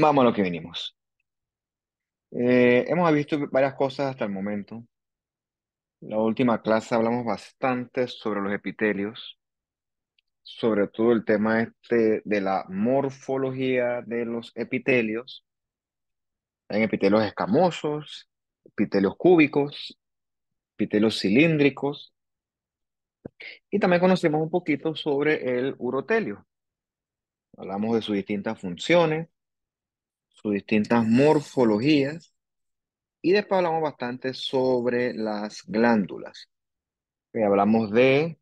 Vamos a lo que vinimos. Eh, hemos visto varias cosas hasta el momento. La última clase hablamos bastante sobre los epitelios, sobre todo el tema este de la morfología de los epitelios. Hay epitelios escamosos, epitelios cúbicos, epitelios cilíndricos. Y también conocimos un poquito sobre el urotelio. Hablamos de sus distintas funciones, sus distintas morfologías y después hablamos bastante sobre las glándulas. Eh, hablamos de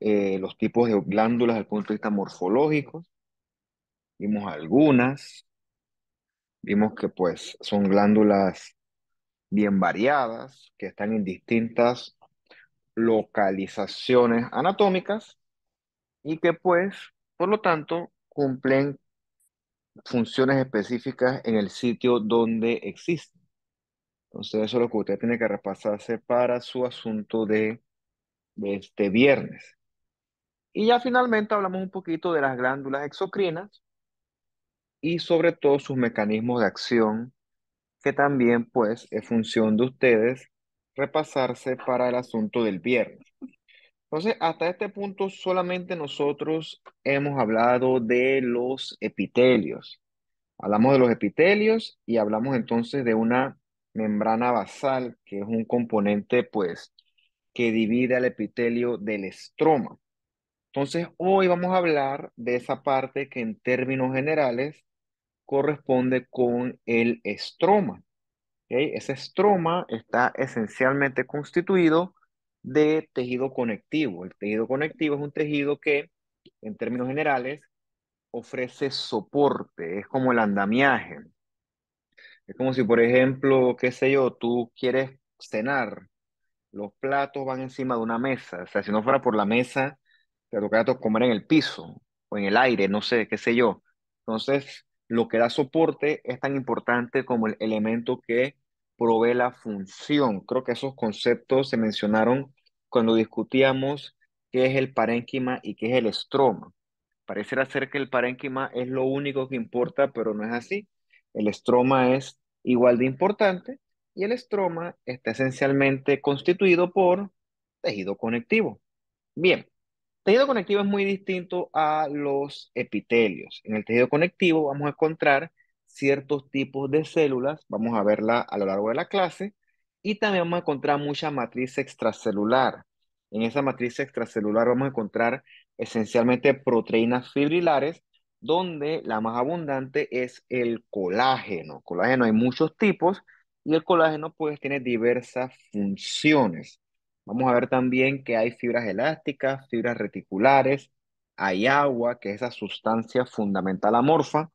eh, los tipos de glándulas desde punto de vista morfológico. Vimos algunas. Vimos que pues son glándulas bien variadas, que están en distintas localizaciones anatómicas y que pues, por lo tanto, cumplen funciones específicas en el sitio donde existe. Entonces, eso es lo que usted tiene que repasarse para su asunto de, de este viernes. Y ya finalmente hablamos un poquito de las glándulas exocrinas y sobre todo sus mecanismos de acción, que también pues es función de ustedes repasarse para el asunto del viernes. Entonces, hasta este punto solamente nosotros hemos hablado de los epitelios. Hablamos de los epitelios y hablamos entonces de una membrana basal, que es un componente pues que divide al epitelio del estroma. Entonces, hoy vamos a hablar de esa parte que en términos generales corresponde con el estroma. Ese estroma está esencialmente constituido de tejido conectivo. El tejido conectivo es un tejido que, en términos generales, ofrece soporte, es como el andamiaje. Es como si, por ejemplo, qué sé yo, tú quieres cenar, los platos van encima de una mesa, o sea, si no fuera por la mesa, te tocaría comer en el piso o en el aire, no sé, qué sé yo. Entonces, lo que da soporte es tan importante como el elemento que provee la función. Creo que esos conceptos se mencionaron cuando discutíamos qué es el parénquima y qué es el estroma. Pareciera ser que el parénquima es lo único que importa, pero no es así. El estroma es igual de importante y el estroma está esencialmente constituido por tejido conectivo. Bien, tejido conectivo es muy distinto a los epitelios. En el tejido conectivo vamos a encontrar ciertos tipos de células, vamos a verla a lo largo de la clase, y también vamos a encontrar mucha matriz extracelular. En esa matriz extracelular vamos a encontrar esencialmente proteínas fibrilares, donde la más abundante es el colágeno. Colágeno hay muchos tipos y el colágeno pues tiene diversas funciones. Vamos a ver también que hay fibras elásticas, fibras reticulares, hay agua, que es esa sustancia fundamental amorfa,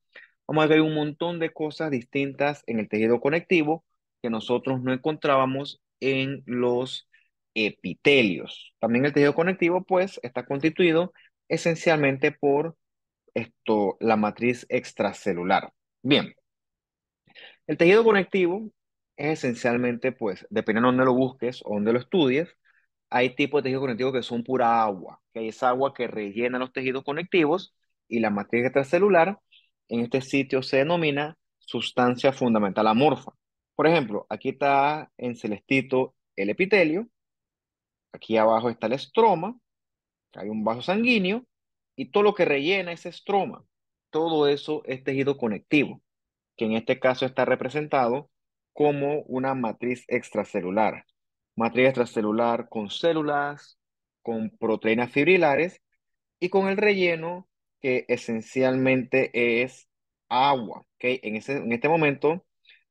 vamos a ver un montón de cosas distintas en el tejido conectivo que nosotros no encontrábamos en los epitelios. También el tejido conectivo, pues, está constituido esencialmente por esto, la matriz extracelular. Bien, el tejido conectivo es esencialmente, pues, dependiendo de dónde lo busques o dónde lo estudies, hay tipos de tejido conectivo que son pura agua, que es agua que rellena los tejidos conectivos y la matriz extracelular en este sitio se denomina sustancia fundamental amorfa. Por ejemplo, aquí está en celestito el epitelio, aquí abajo está el estroma, hay un vaso sanguíneo y todo lo que rellena ese estroma, todo eso es tejido conectivo, que en este caso está representado como una matriz extracelular. Matriz extracelular con células, con proteínas fibrilares y con el relleno que esencialmente es agua. ¿okay? En, en este momento,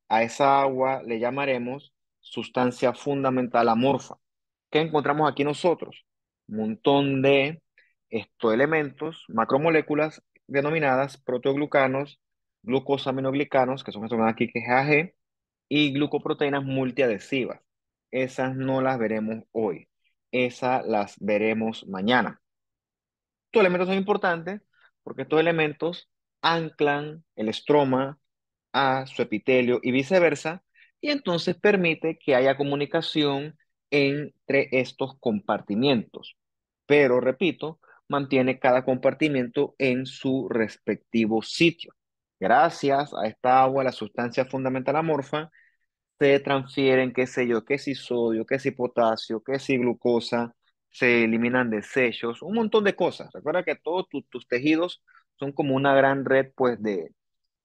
a esa agua le llamaremos sustancia fundamental amorfa. ¿Qué encontramos aquí nosotros? Un montón de estos elementos, macromoléculas denominadas proteoglucanos, glucosaminoglicanos, que son estos aquí que es AG, y glucoproteínas multiadhesivas. Esas no las veremos hoy, esas las veremos mañana. Estos elementos son importantes porque estos elementos anclan el estroma a su epitelio y viceversa, y entonces permite que haya comunicación entre estos compartimientos. Pero, repito, mantiene cada compartimiento en su respectivo sitio. Gracias a esta agua, la sustancia fundamental amorfa, se transfieren, qué sé yo, qué si sodio, qué si potasio, qué si glucosa, se eliminan desechos, un montón de cosas. Recuerda que todos tus tejidos son como una gran red pues de,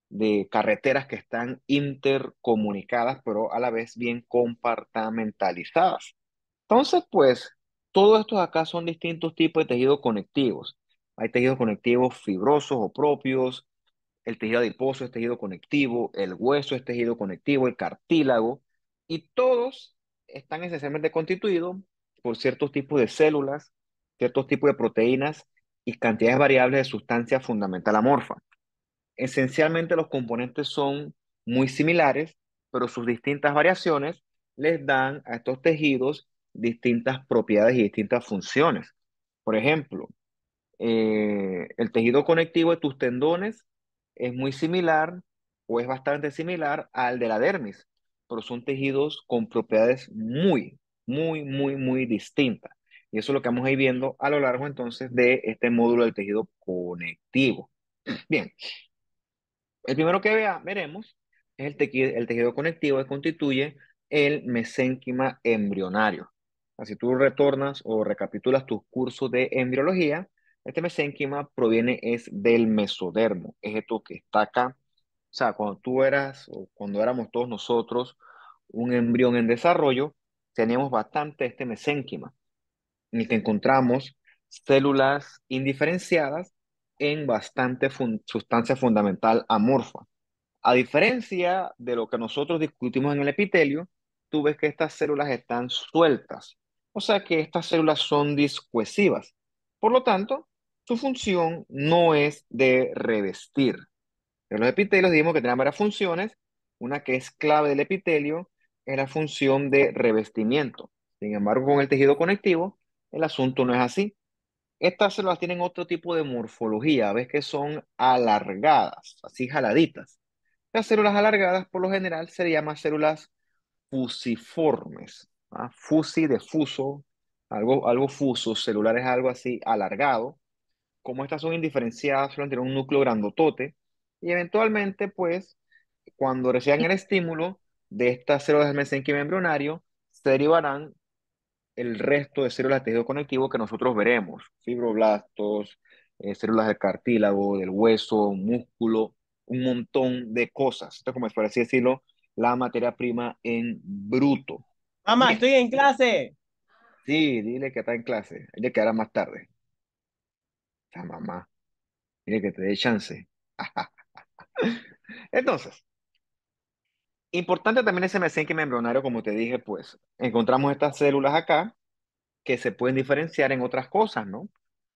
de carreteras que están intercomunicadas, pero a la vez bien compartamentalizadas. Entonces, pues, todos estos acá son distintos tipos de tejidos conectivos. Hay tejidos conectivos fibrosos o propios, el tejido adiposo es tejido conectivo, el hueso es tejido conectivo, el cartílago, y todos están esencialmente constituidos por ciertos tipos de células, ciertos tipos de proteínas y cantidades variables de sustancia fundamental amorfa. Esencialmente los componentes son muy similares, pero sus distintas variaciones les dan a estos tejidos distintas propiedades y distintas funciones. Por ejemplo, eh, el tejido conectivo de tus tendones es muy similar o es bastante similar al de la dermis, pero son tejidos con propiedades muy, muy, muy, muy distintas. Y eso es lo que vamos a ir viendo a lo largo entonces de este módulo del tejido conectivo. Bien, el primero que vea, veremos es el, tejido, el tejido conectivo que constituye el mesénquima embrionario. Así tú retornas o recapitulas tus cursos de embriología, este mesénquima proviene es del mesodermo, es esto que está acá. O sea, cuando tú eras o cuando éramos todos nosotros un embrión en desarrollo, teníamos bastante este mesénquima en el que encontramos células indiferenciadas en bastante sustancia fundamental amorfa. A diferencia de lo que nosotros discutimos en el epitelio, tú ves que estas células están sueltas, o sea que estas células son discuesivas. Por lo tanto, su función no es de revestir. En los epitelios dijimos que tenían varias funciones, una que es clave del epitelio es la función de revestimiento. Sin embargo, con el tejido conectivo, el asunto no es así. Estas células tienen otro tipo de morfología, ves que son alargadas, así jaladitas. Las células alargadas por lo general se llaman células fusiformes. ¿ah? Fusi de algo, algo fuso, celular algo así alargado. Como estas son indiferenciadas, suelen tener un núcleo grandotote y eventualmente, pues, cuando reciban el estímulo de estas células del se derivarán el resto de células de tejido conectivo que nosotros veremos, fibroblastos, eh, células del cartílago, del hueso, músculo, un montón de cosas. Esto es como por así decirlo, la materia prima en bruto. Mamá, estoy en clase. Sí, dile que está en clase. Ella quedará más tarde. La mamá. Dile que te dé chance. Entonces, Importante también ese mesenque membranario, como te dije, pues encontramos estas células acá que se pueden diferenciar en otras cosas, ¿no?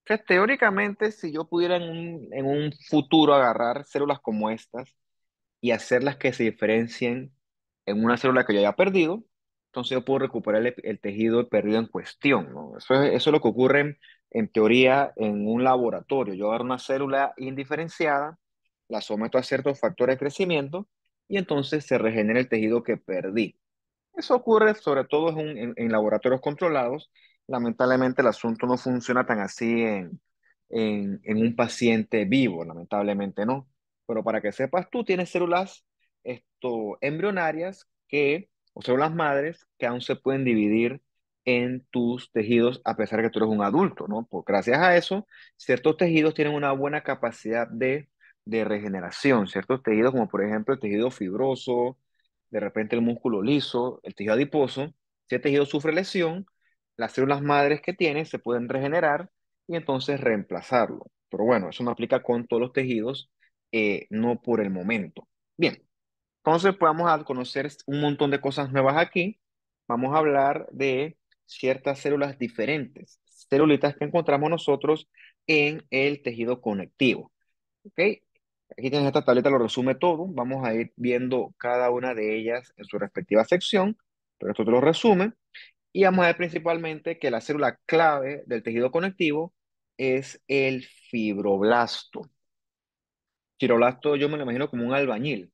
Entonces, teóricamente, si yo pudiera en un, futuro agarrar células como estas y hacerlas que se diferencien en una célula que yo haya perdido, entonces yo puedo recuperar el, tejido perdido en cuestión, ¿no? Eso es, eso lo que ocurre en, en teoría en un laboratorio. Yo agarro una célula indiferenciada, la someto a ciertos factores de crecimiento y entonces se regenera el tejido que perdí. Eso ocurre sobre todo en, laboratorios controlados. Lamentablemente el asunto no funciona tan así en, un paciente vivo, lamentablemente no. Pero para que sepas, tú tienes células esto, embrionarias que, o células madres que aún se pueden dividir en tus tejidos a pesar de que tú eres un adulto, ¿no? Por, gracias a eso, ciertos tejidos tienen una buena capacidad de de regeneración, ciertos tejidos como por ejemplo el tejido fibroso, de repente el músculo liso, el tejido adiposo. Si el tejido sufre lesión, las células madres que tiene se pueden regenerar y entonces reemplazarlo. Pero bueno, eso no aplica con todos los tejidos, eh, no por el momento. Bien, entonces podemos pues, a conocer un montón de cosas nuevas aquí. Vamos a hablar de ciertas células diferentes, celulitas que encontramos nosotros en el tejido conectivo. ¿Ok? Aquí tienes esta tableta, lo resume todo. Vamos a ir viendo cada una de ellas en su respectiva sección, pero esto te lo resume. Y vamos a ver principalmente que la célula clave del tejido conectivo es el fibroblasto. Fibroblasto yo me lo imagino como un albañil.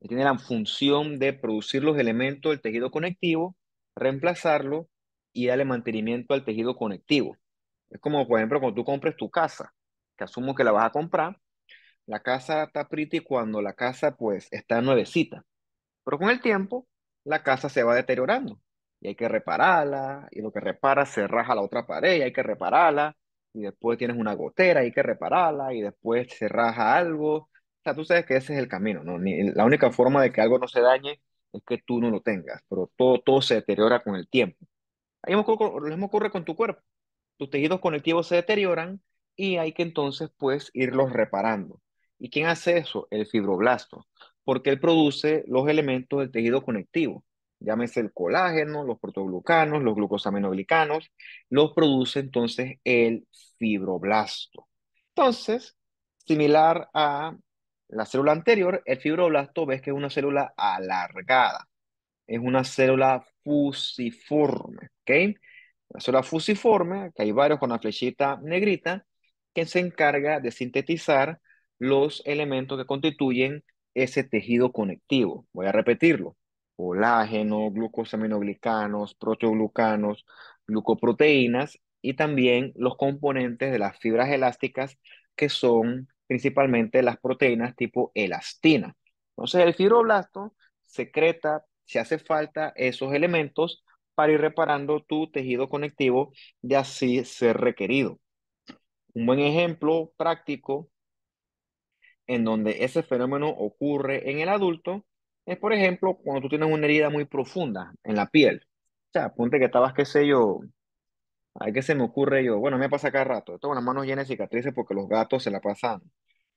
tiene la función de producir los elementos del tejido conectivo, reemplazarlo y darle mantenimiento al tejido conectivo. Es como, por ejemplo, cuando tú compres tu casa, que asumo que la vas a comprar, la casa está pretty cuando la casa pues está nuevecita. Pero con el tiempo, la casa se va deteriorando y hay que repararla, y lo que repara se raja la otra pared, y hay que repararla, y después tienes una gotera, hay que repararla, y después se raja algo. O sea, tú sabes que ese es el camino, ¿no? Ni, la única forma de que algo no se dañe es que tú no lo tengas, pero todo, todo se deteriora con el tiempo. lo mismo ocurre con tu cuerpo. Tus tejidos conectivos se deterioran y hay que entonces pues irlos reparando. ¿Y quién hace eso? El fibroblasto, porque él produce los elementos del tejido conectivo, llámese el colágeno, los protoglucanos, los glucosaminoglicanos, los produce entonces el fibroblasto. Entonces, similar a la célula anterior, el fibroblasto ves que es una célula alargada, es una célula fusiforme, ¿ok? Una célula fusiforme, que hay varios con la flechita negrita, que se encarga de sintetizar los elementos que constituyen ese tejido conectivo. Voy a repetirlo. Colágeno, glucosaminoglicanos, proteoglucanos, glucoproteínas y también los componentes de las fibras elásticas que son principalmente las proteínas tipo elastina. Entonces el fibroblasto secreta, si hace falta, esos elementos para ir reparando tu tejido conectivo de así ser requerido. Un buen ejemplo práctico en donde ese fenómeno ocurre en el adulto es, por ejemplo, cuando tú tienes una herida muy profunda en la piel. O sea, ponte que estabas, qué sé yo, hay que se me ocurre yo, bueno, me pasa cada rato, tengo una mano llena de cicatrices porque los gatos se la pasan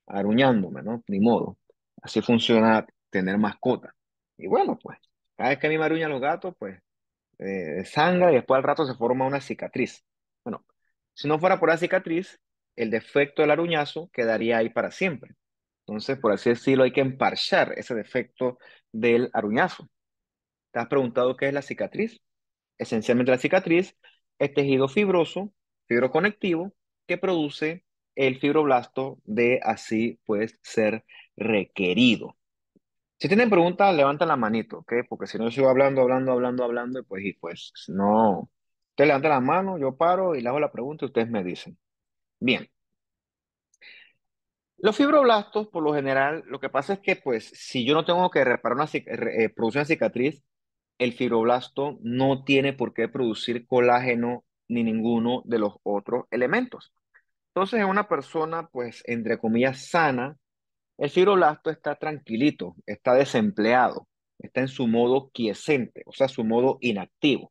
aruñándome, ¿no? Ni modo. Así funciona tener mascota. Y bueno, pues, cada vez que a mí me aruñan los gatos, pues, eh, sangra y después al rato se forma una cicatriz. Bueno, si no fuera por la cicatriz, el defecto del aruñazo quedaría ahí para siempre. Entonces, por así decirlo, hay que emparchar ese defecto del aruñazo. ¿Te has preguntado qué es la cicatriz? Esencialmente la cicatriz es tejido fibroso, fibroconectivo, que produce el fibroblasto de así pues ser requerido. Si tienen preguntas, levantan la manito, ¿ok? Porque si no, yo sigo hablando, hablando, hablando, hablando, y pues, y pues, no. Ustedes levantan la mano, yo paro y le hago la pregunta y ustedes me dicen. Bien. Los fibroblastos, por lo general, lo que pasa es que, pues, si yo no tengo que reparar una, eh, producir una cicatriz, el fibroblasto no tiene por qué producir colágeno ni ninguno de los otros elementos. Entonces, en una persona, pues, entre comillas, sana, el fibroblasto está tranquilito, está desempleado, está en su modo quiescente, o sea, su modo inactivo.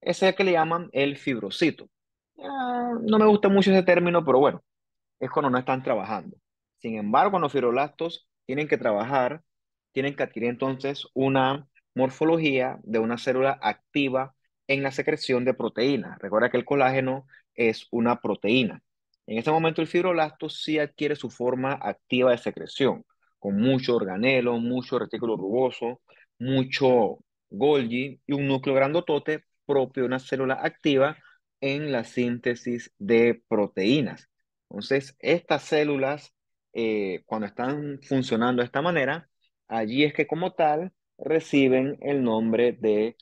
Ese es el que le llaman el fibrocito. Ah, no me gusta mucho ese término, pero bueno, es cuando no están trabajando. Sin embargo, los fibroblastos tienen que trabajar, tienen que adquirir entonces una morfología de una célula activa en la secreción de proteínas. Recuerda que el colágeno es una proteína. En este momento el fibroblasto sí adquiere su forma activa de secreción, con mucho organelo, mucho retículo rugoso, mucho Golgi y un núcleo grandotote propio de una célula activa en la síntesis de proteínas. Entonces, estas células eh, cuando están funcionando de esta manera, allí es que como tal reciben el nombre de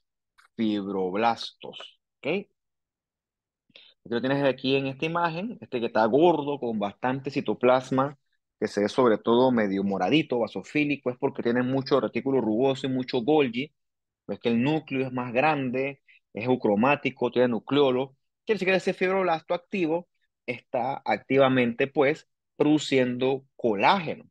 fibroblastos. ¿okay? Lo tienes aquí en esta imagen, este que está gordo, con bastante citoplasma, que se ve sobre todo medio moradito, vasofílico, es porque tiene mucho retículo rugoso y mucho Golgi. es que el núcleo es más grande, es eucromático, tiene nucleolo. Quiere decir que ese fibroblasto activo está activamente, pues, produciendo colágeno.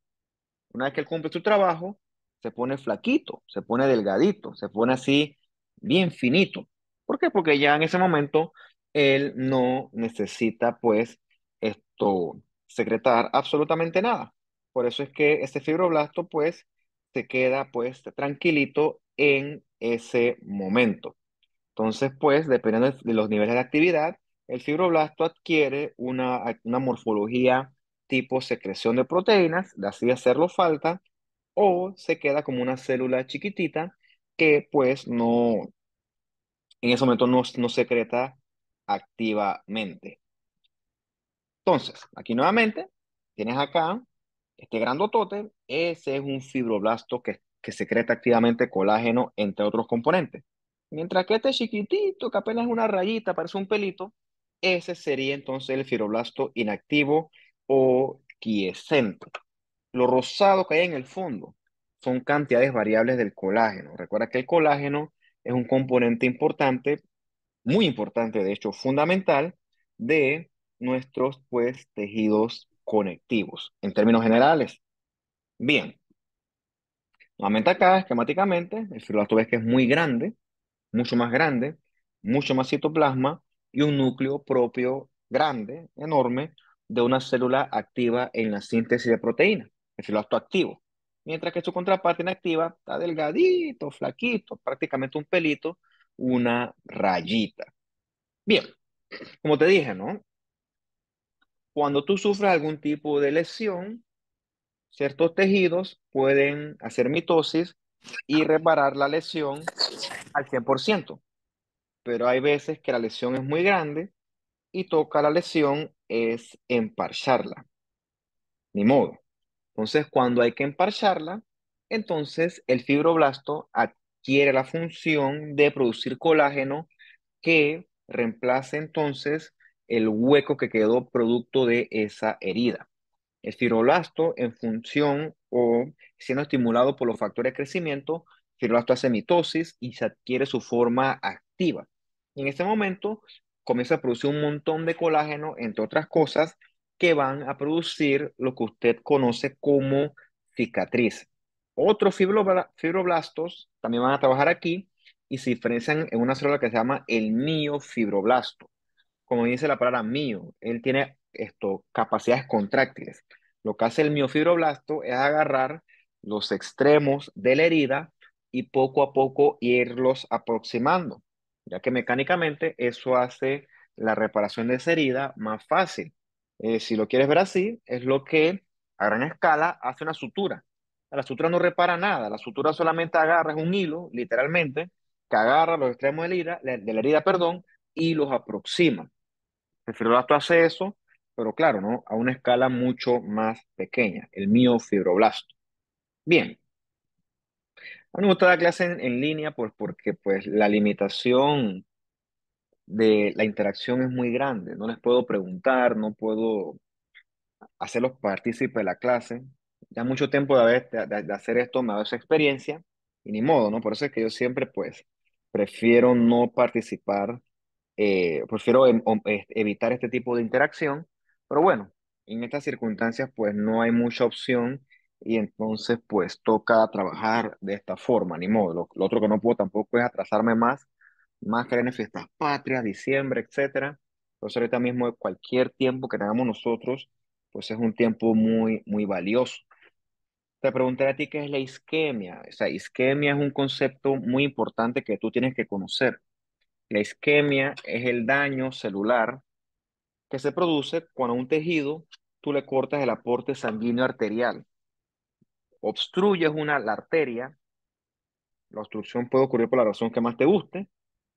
Una vez que él cumple su trabajo, se pone flaquito, se pone delgadito, se pone así bien finito. ¿Por qué? Porque ya en ese momento él no necesita pues esto secretar absolutamente nada. Por eso es que este fibroblasto pues se queda pues tranquilito en ese momento. Entonces pues dependiendo de los niveles de actividad, el fibroblasto adquiere una, una morfología tipo secreción de proteínas, de así hacerlo falta, o se queda como una célula chiquitita que pues no, en ese momento no, secreta activamente. Entonces, aquí nuevamente, tienes acá este grandotote, ese es un fibroblasto que, que secreta activamente colágeno, entre otros componentes. Mientras que este chiquitito, que apenas es una rayita, parece un pelito, ese sería entonces el fibroblasto inactivo o quiescente. Lo rosado que hay en el fondo son cantidades variables del colágeno. Recuerda que el colágeno es un componente importante, muy importante, de hecho, fundamental de nuestros pues, tejidos conectivos en términos generales. Bien. Nuevamente acá, esquemáticamente, el tú ves que es muy grande, mucho más grande, mucho más citoplasma y un núcleo propio grande, enorme, de una célula activa en la síntesis de proteína, el filoacto activo. Mientras que su contraparte inactiva está delgadito, flaquito, prácticamente un pelito, una rayita. Bien, como te dije, ¿no? Cuando tú sufres algún tipo de lesión, ciertos tejidos pueden hacer mitosis y reparar la lesión al 100%. Pero hay veces que la lesión es muy grande y toca la lesión es emparcharla. Ni modo. Entonces, cuando hay que emparcharla, entonces el fibroblasto adquiere la función de producir colágeno que reemplaza entonces el hueco que quedó producto de esa herida. El fibroblasto, en función o siendo estimulado por los factores de crecimiento, el fibroblasto hace mitosis y se adquiere su forma activa. en este momento comienza a producir un montón de colágeno, entre otras cosas, que van a producir lo que usted conoce como cicatriz. Otros fibroblastos también van a trabajar aquí y se diferencian en una célula que se llama el miofibroblasto. Como dice la palabra mío, él tiene esto, capacidades contráctiles. Lo que hace el miofibroblasto es agarrar los extremos de la herida y poco a poco irlos aproximando ya que mecánicamente eso hace la reparación de esa herida más fácil. Eh, si lo quieres ver así, es lo que a gran escala hace una sutura. La sutura no repara nada, la sutura solamente agarra un hilo, literalmente, que agarra los extremos de la herida, perdón, y los aproxima. El fibroblasto hace eso, pero claro, ¿no? a una escala mucho más pequeña, el fibroblasto Bien, a mí me gusta dar clases en, línea porque pues, la limitación de la interacción es muy grande. No les puedo preguntar, no puedo hacerlos partícipes de la clase. Ya mucho tiempo de, haber, de, hacer esto me da esa experiencia y ni modo, ¿no? Por eso es que yo siempre pues prefiero no participar, eh, prefiero em, evitar este tipo de interacción. Pero bueno, en estas circunstancias pues no hay mucha opción y entonces pues toca trabajar de esta forma, ni modo. Lo, otro que no puedo tampoco es atrasarme más, más que en fiestas patrias, diciembre, etcétera. Entonces ahorita mismo cualquier tiempo que tengamos nosotros, pues es un tiempo muy, muy valioso. Te pregunté a ti qué es la isquemia. O sea, isquemia es un concepto muy importante que tú tienes que conocer. La isquemia es el daño celular que se produce cuando a un tejido tú le cortas el aporte sanguíneo arterial obstruyes una, la arteria, la obstrucción puede ocurrir por la razón que más te guste,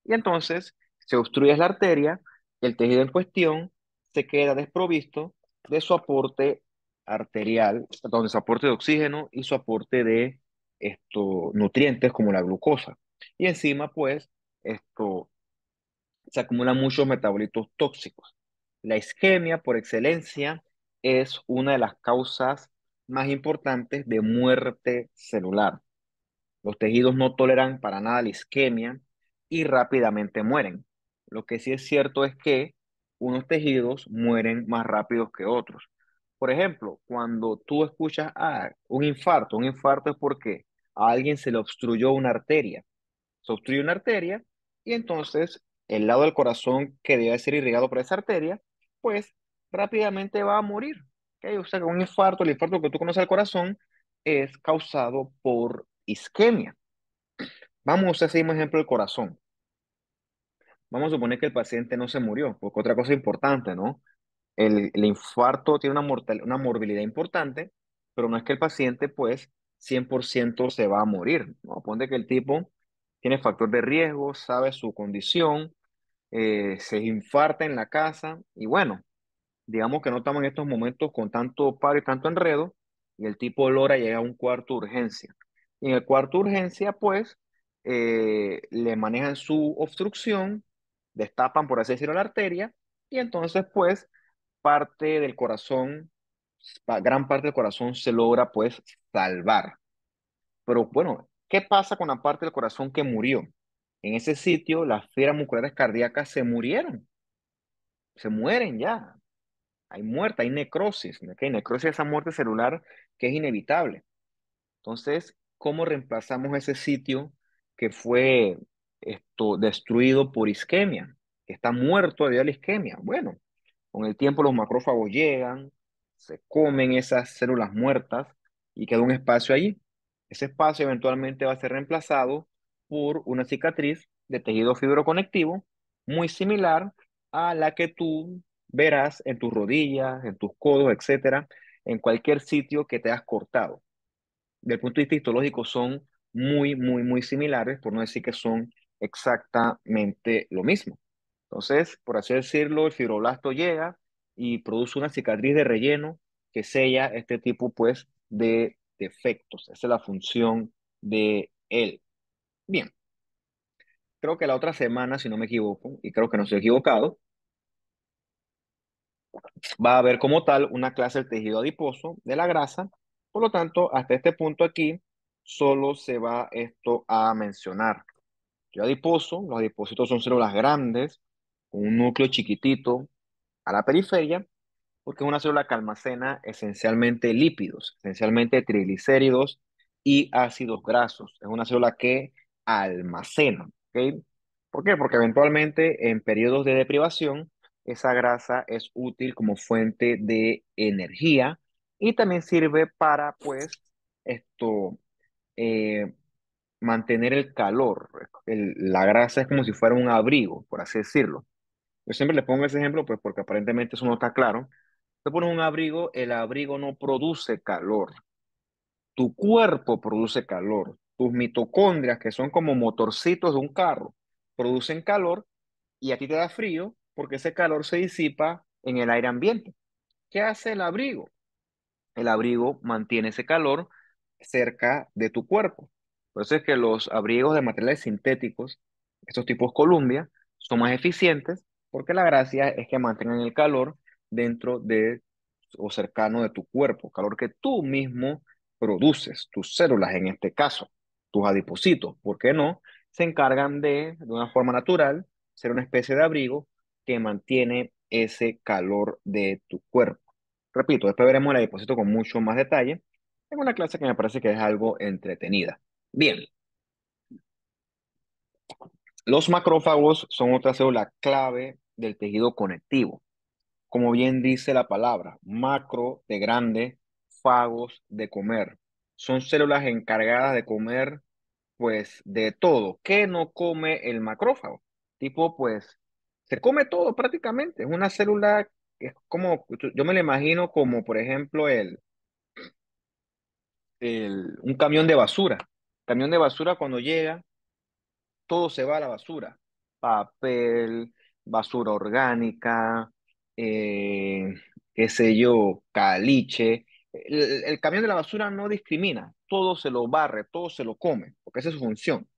y entonces se obstruye la arteria, el tejido en cuestión se queda desprovisto de su aporte arterial, donde su aporte de oxígeno y su aporte de estos nutrientes como la glucosa. Y encima, pues, esto se acumulan muchos metabolitos tóxicos. La isquemia, por excelencia, es una de las causas más importantes de muerte celular. Los tejidos no toleran para nada la isquemia y rápidamente mueren. Lo que sí es cierto es que unos tejidos mueren más rápido que otros. Por ejemplo, cuando tú escuchas un infarto, un infarto es porque a alguien se le obstruyó una arteria. Se obstruye una arteria y entonces el lado del corazón que debe ser irrigado por esa arteria, pues rápidamente va a morir o sea, un infarto, el infarto que tú conoces al corazón, es causado por isquemia. Vamos a hacer un ejemplo del corazón. Vamos a suponer que el paciente no se murió, porque otra cosa importante, ¿no? El, infarto tiene una, una morbilidad importante, pero no es que el paciente, pues, 100% se va a morir, ¿no? Ponte que el tipo tiene factor de riesgo, sabe su condición, eh, se infarta en la casa y bueno, digamos que no estamos en estos momentos con tanto paro y tanto enredo, y el tipo logra llega a un cuarto de urgencia. Y en el cuarto de urgencia, pues, eh, le manejan su obstrucción, destapan, por así decirlo, la arteria, y entonces, pues, parte del corazón, gran parte del corazón se logra, pues, salvar. Pero bueno, ¿qué pasa con la parte del corazón que murió? En ese sitio, las fibras musculares cardíacas se murieron, se mueren ya, hay muerte, hay necrosis, Hay Necrosis es esa muerte celular que es inevitable. Entonces, ¿cómo reemplazamos ese sitio que fue esto, destruido por isquemia, que está muerto debido a la isquemia? Bueno, con el tiempo los macrófagos llegan, se comen esas células muertas y queda un espacio allí. Ese espacio eventualmente va a ser reemplazado por una cicatriz de tejido fibroconectivo muy similar a la que tú verás en tus rodillas, en tus codos, etcétera, en cualquier sitio que te has cortado. Del punto de vista histológico son muy, muy, muy similares, por no decir que son exactamente lo mismo. Entonces, por así decirlo, el fibroblasto llega y produce una cicatriz de relleno que sella este tipo, pues, de defectos. Esa es la función de él. Bien. Creo que la otra semana, si no me equivoco, y creo que no estoy equivocado, va a haber como tal una clase del tejido adiposo de la grasa. Por lo tanto, hasta este punto aquí, solo se va esto a mencionar. Yo adiposo, los adipósitos son células grandes, un núcleo chiquitito a la periferia, porque es una célula que almacena esencialmente lípidos, esencialmente triglicéridos y ácidos grasos. Es una célula que almacena. ¿ok? ¿Por qué? Porque eventualmente en periodos de deprivación, esa grasa es útil como fuente de energía y también sirve para, pues, esto, eh, mantener el calor. la grasa es como si fuera un abrigo, por así decirlo. Yo siempre le pongo ese ejemplo, pues, porque aparentemente eso no está claro. Te pones un abrigo, el abrigo no produce calor. Tu cuerpo produce calor. Tus mitocondrias, que son como motorcitos de un carro, producen calor y a ti te da frío porque ese calor se disipa en el aire ambiente. ¿Qué hace el abrigo? El abrigo mantiene ese calor cerca de tu cuerpo. Por eso es que los abrigos de materiales sintéticos, estos tipos Columbia, son más eficientes porque la gracia es que mantienen el calor dentro de o cercano de tu cuerpo, calor que tú mismo produces, tus células en este caso, tus adipocitos, ¿por qué no? Se encargan de, de una forma natural, ser una especie de abrigo que mantiene ese calor de tu cuerpo. Repito, después veremos el diapositiva con mucho más detalle en una clase que me parece que es algo entretenida. Bien. Los macrófagos son otra célula clave del tejido conectivo. Como bien dice la palabra, macro de grande, fagos de comer. Son células encargadas de comer, pues, de todo. ¿Qué no come el macrófago? Tipo, pues, se come todo prácticamente. Es una célula que es como, yo me lo imagino como, por ejemplo, el, el, un camión de basura. camión de basura cuando llega, todo se va a la basura. Papel, basura orgánica, eh, qué sé yo, caliche. El, el, camión de la basura no discrimina, todo se lo barre, todo se lo come, porque esa es su función.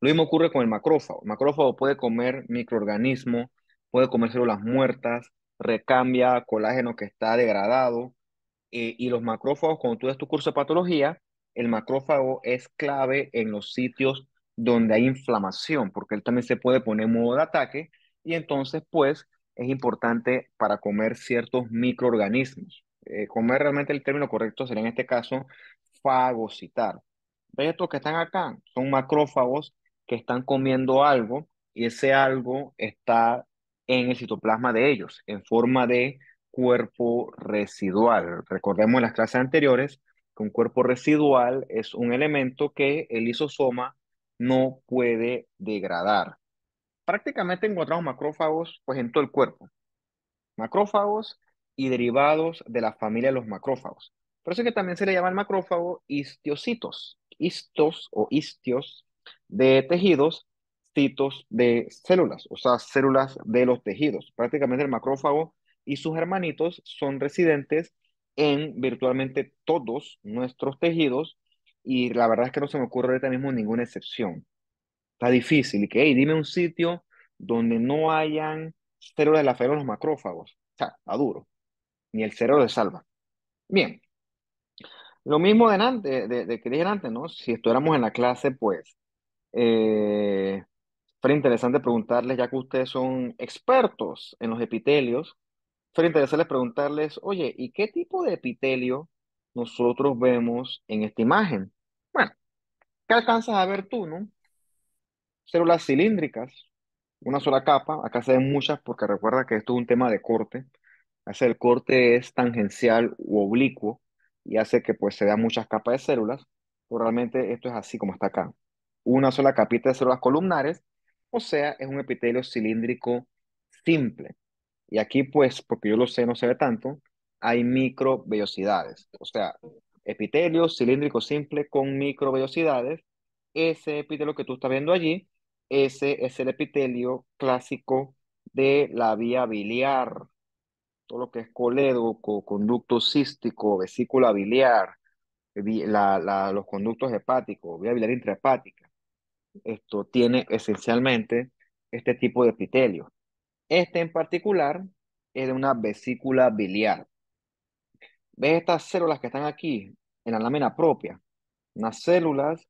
Lo mismo ocurre con el macrófago. El macrófago puede comer microorganismos, puede comer células muertas, recambia colágeno que está degradado. Eh, y los macrófagos, cuando tú das tu curso de patología, el macrófago es clave en los sitios donde hay inflamación, porque él también se puede poner en modo de ataque y entonces pues es importante para comer ciertos microorganismos. Eh, comer realmente el término correcto sería en este caso fagocitar. ¿Ves estos que están acá? Son macrófagos que están comiendo algo y ese algo está en el citoplasma de ellos, en forma de cuerpo residual. Recordemos en las clases anteriores que un cuerpo residual es un elemento que el isosoma no puede degradar. Prácticamente encontramos macrófagos pues, en todo el cuerpo. Macrófagos y derivados de la familia de los macrófagos. Por eso que también se le llama al macrófago histiocitos, histos o histios de tejidos de células, o sea, células de los tejidos. Prácticamente el macrófago y sus hermanitos son residentes en virtualmente todos nuestros tejidos y la verdad es que no se me ocurre ahorita mismo ninguna excepción. Está difícil. Y que, hey, dime un sitio donde no hayan células de la fe los macrófagos. O sea, a duro. Ni el cerebro le salva. Bien. Lo mismo de, antes, de, que dije antes, ¿no? Si estuviéramos en la clase, pues, eh, Sería interesante preguntarles, ya que ustedes son expertos en los epitelios, sería interesante preguntarles, oye, ¿y qué tipo de epitelio nosotros vemos en esta imagen? Bueno, ¿qué alcanzas a ver tú, no? Células cilíndricas, una sola capa, acá se ven muchas porque recuerda que esto es un tema de corte, hace el corte es tangencial u oblicuo y hace que pues se vean muchas capas de células, pero realmente esto es así como está acá. Una sola capita de células columnares o sea, es un epitelio cilíndrico simple. Y aquí, pues, porque yo lo sé, no se ve tanto, hay microvellosidades. O sea, epitelio cilíndrico simple con microvellosidades. Ese epitelio que tú estás viendo allí, ese es el epitelio clásico de la vía biliar. Todo lo que es colédoco, conducto cístico, vesícula biliar, los conductos hepáticos, vía biliar intrahepática esto tiene esencialmente este tipo de epitelio. Este en particular es de una vesícula biliar. ¿Ves estas células que están aquí en la lámina propia? Unas células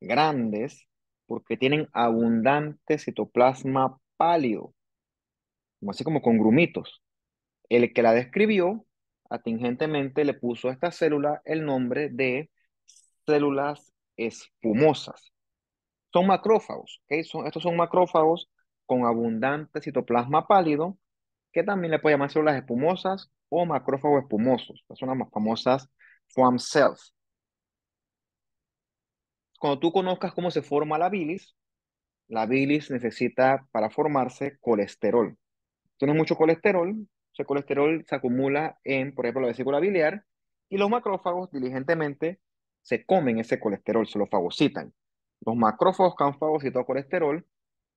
grandes porque tienen abundante citoplasma pálido, como así como con grumitos. El que la describió atingentemente le puso a esta célula el nombre de células espumosas son macrófagos. Son, estos son macrófagos con abundante citoplasma pálido, que también le puede llamar células espumosas o macrófagos espumosos. Estas son las más famosas foam cells. Cuando tú conozcas cómo se forma la bilis, la bilis necesita para formarse colesterol. Tienes mucho colesterol, ese colesterol se acumula en, por ejemplo, la vesícula biliar y los macrófagos diligentemente se comen ese colesterol, se lo fagocitan. Los macrófagos, cánfagos y todo colesterol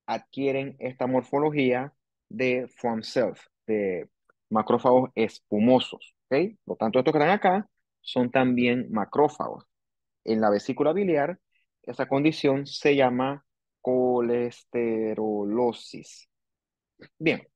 adquieren esta morfología de form self, de macrófagos espumosos. ¿ok? Por lo tanto, estos que están acá son también macrófagos. En la vesícula biliar, esa condición se llama colesterolosis. Bien,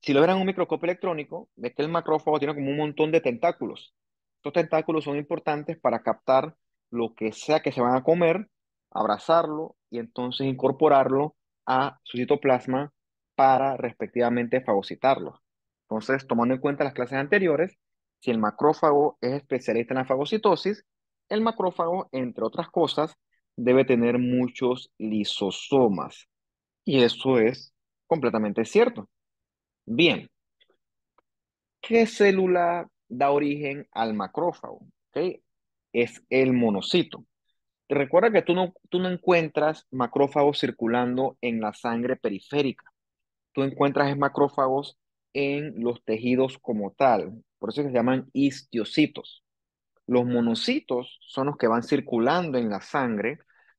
si lo verán en un microscopio electrónico, ves que el macrófago tiene como un montón de tentáculos. Estos tentáculos son importantes para captar lo que sea que se van a comer abrazarlo y entonces incorporarlo a su citoplasma para respectivamente fagocitarlo. Entonces, tomando en cuenta las clases anteriores, si el macrófago es especialista en la fagocitosis, el macrófago, entre otras cosas, debe tener muchos lisosomas. Y eso es completamente cierto. Bien, ¿qué célula da origen al macrófago? Es el monocito recuerda que tú no, encuentras macrófagos circulando en la sangre periférica. Tú encuentras macrófagos en los tejidos como tal. Por eso se llaman histiocitos. Los monocitos son los que van circulando en la sangre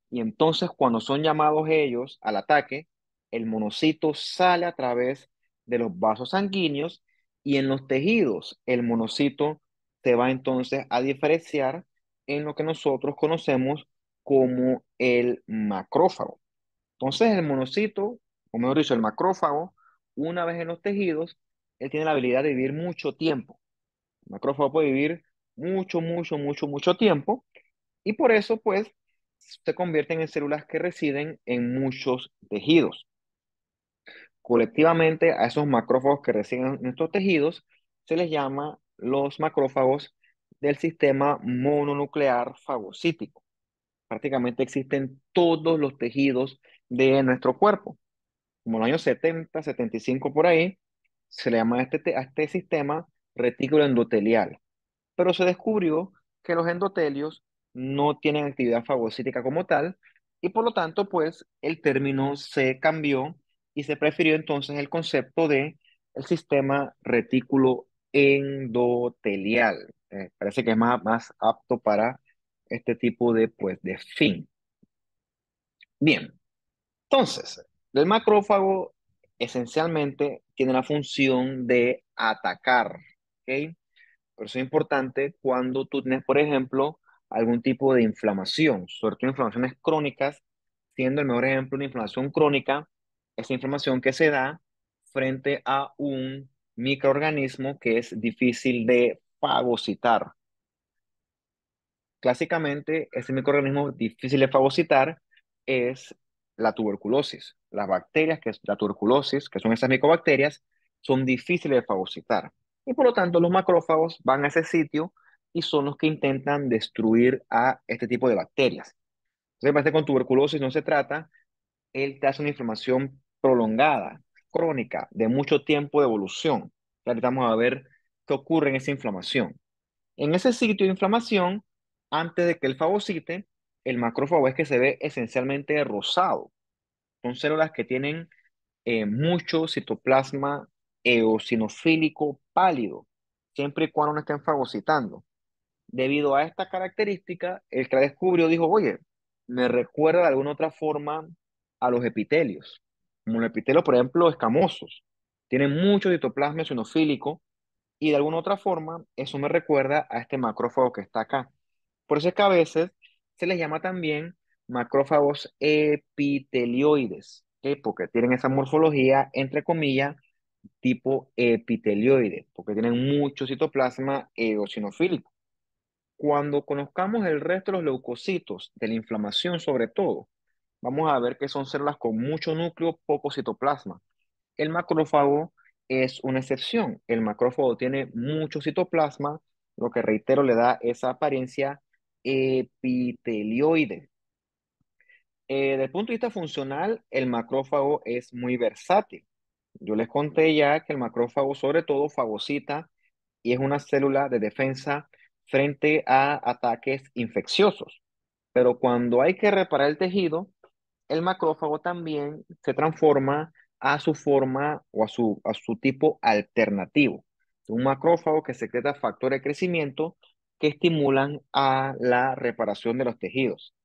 y entonces cuando son llamados ellos al ataque, el monocito sale a través de los vasos sanguíneos y en los tejidos el monocito se va entonces a diferenciar en lo que nosotros conocemos como el macrófago. Entonces el monocito, o mejor dicho, el macrófago, una vez en los tejidos, él tiene la habilidad de vivir mucho tiempo. El macrófago puede vivir mucho, mucho, mucho, mucho tiempo. Y por eso, pues, se convierten en células que residen en muchos tejidos. Colectivamente, a esos macrófagos que residen en estos tejidos, se les llama los macrófagos del sistema mononuclear fagocítico prácticamente existen todos los tejidos de nuestro cuerpo. Como en los años 70, 75 por ahí, se le llama a este, este sistema retículo endotelial. Pero se descubrió que los endotelios no tienen actividad fagocítica como tal y por lo tanto, pues el término se cambió y se prefirió entonces el concepto de el sistema retículo endotelial. Eh, parece que es más apto para este tipo de, pues, de fin. Bien, entonces, el macrófago esencialmente tiene la función de atacar, ¿ok? Por eso es importante cuando tú tienes, por ejemplo, algún tipo de inflamación, sobre todo inflamaciones crónicas, siendo el mejor ejemplo una inflamación crónica, esa inflamación que se da frente a un microorganismo que es difícil de fagocitar. Clásicamente, ese microorganismo difícil de fagocitar es la tuberculosis. Las bacterias, que la tuberculosis, que son esas micobacterias, son difíciles de fagocitar. Y por lo tanto, los macrófagos van a ese sitio y son los que intentan destruir a este tipo de bacterias. Entonces, con tuberculosis no se trata, él te hace una inflamación prolongada, crónica, de mucho tiempo de evolución. Ya estamos a ver qué ocurre en esa inflamación. En ese sitio de inflamación antes de que el fagocite, el macrófago es que se ve esencialmente rosado. Son células que tienen eh, mucho citoplasma eosinofílico pálido, siempre y cuando no estén fagocitando. Debido a esta característica, el que la descubrió dijo, oye, me recuerda de alguna otra forma a los epitelios, como los epitelios, por ejemplo, escamosos. Tienen mucho citoplasma eosinofílico y de alguna otra forma eso me recuerda a este macrófago que está acá. Por eso es que a veces se les llama también macrófagos epitelioides, porque tienen esa morfología, entre comillas, tipo epitelioide, porque tienen mucho citoplasma eosinofílico. Cuando conozcamos el resto de los leucocitos, de la inflamación sobre todo, vamos a ver que son células con mucho núcleo, poco citoplasma. El macrófago es una excepción. El macrófago tiene mucho citoplasma, lo que reitero le da esa apariencia epitelioide. ...del eh, desde el punto de vista funcional, el macrófago es muy versátil. Yo les conté ya que el macrófago sobre todo fagocita y es una célula de defensa frente a ataques infecciosos. Pero cuando hay que reparar el tejido, el macrófago también se transforma a su forma o a su, a su tipo alternativo. Un macrófago que secreta factor de crecimiento que estimulan a la reparación de los tejidos.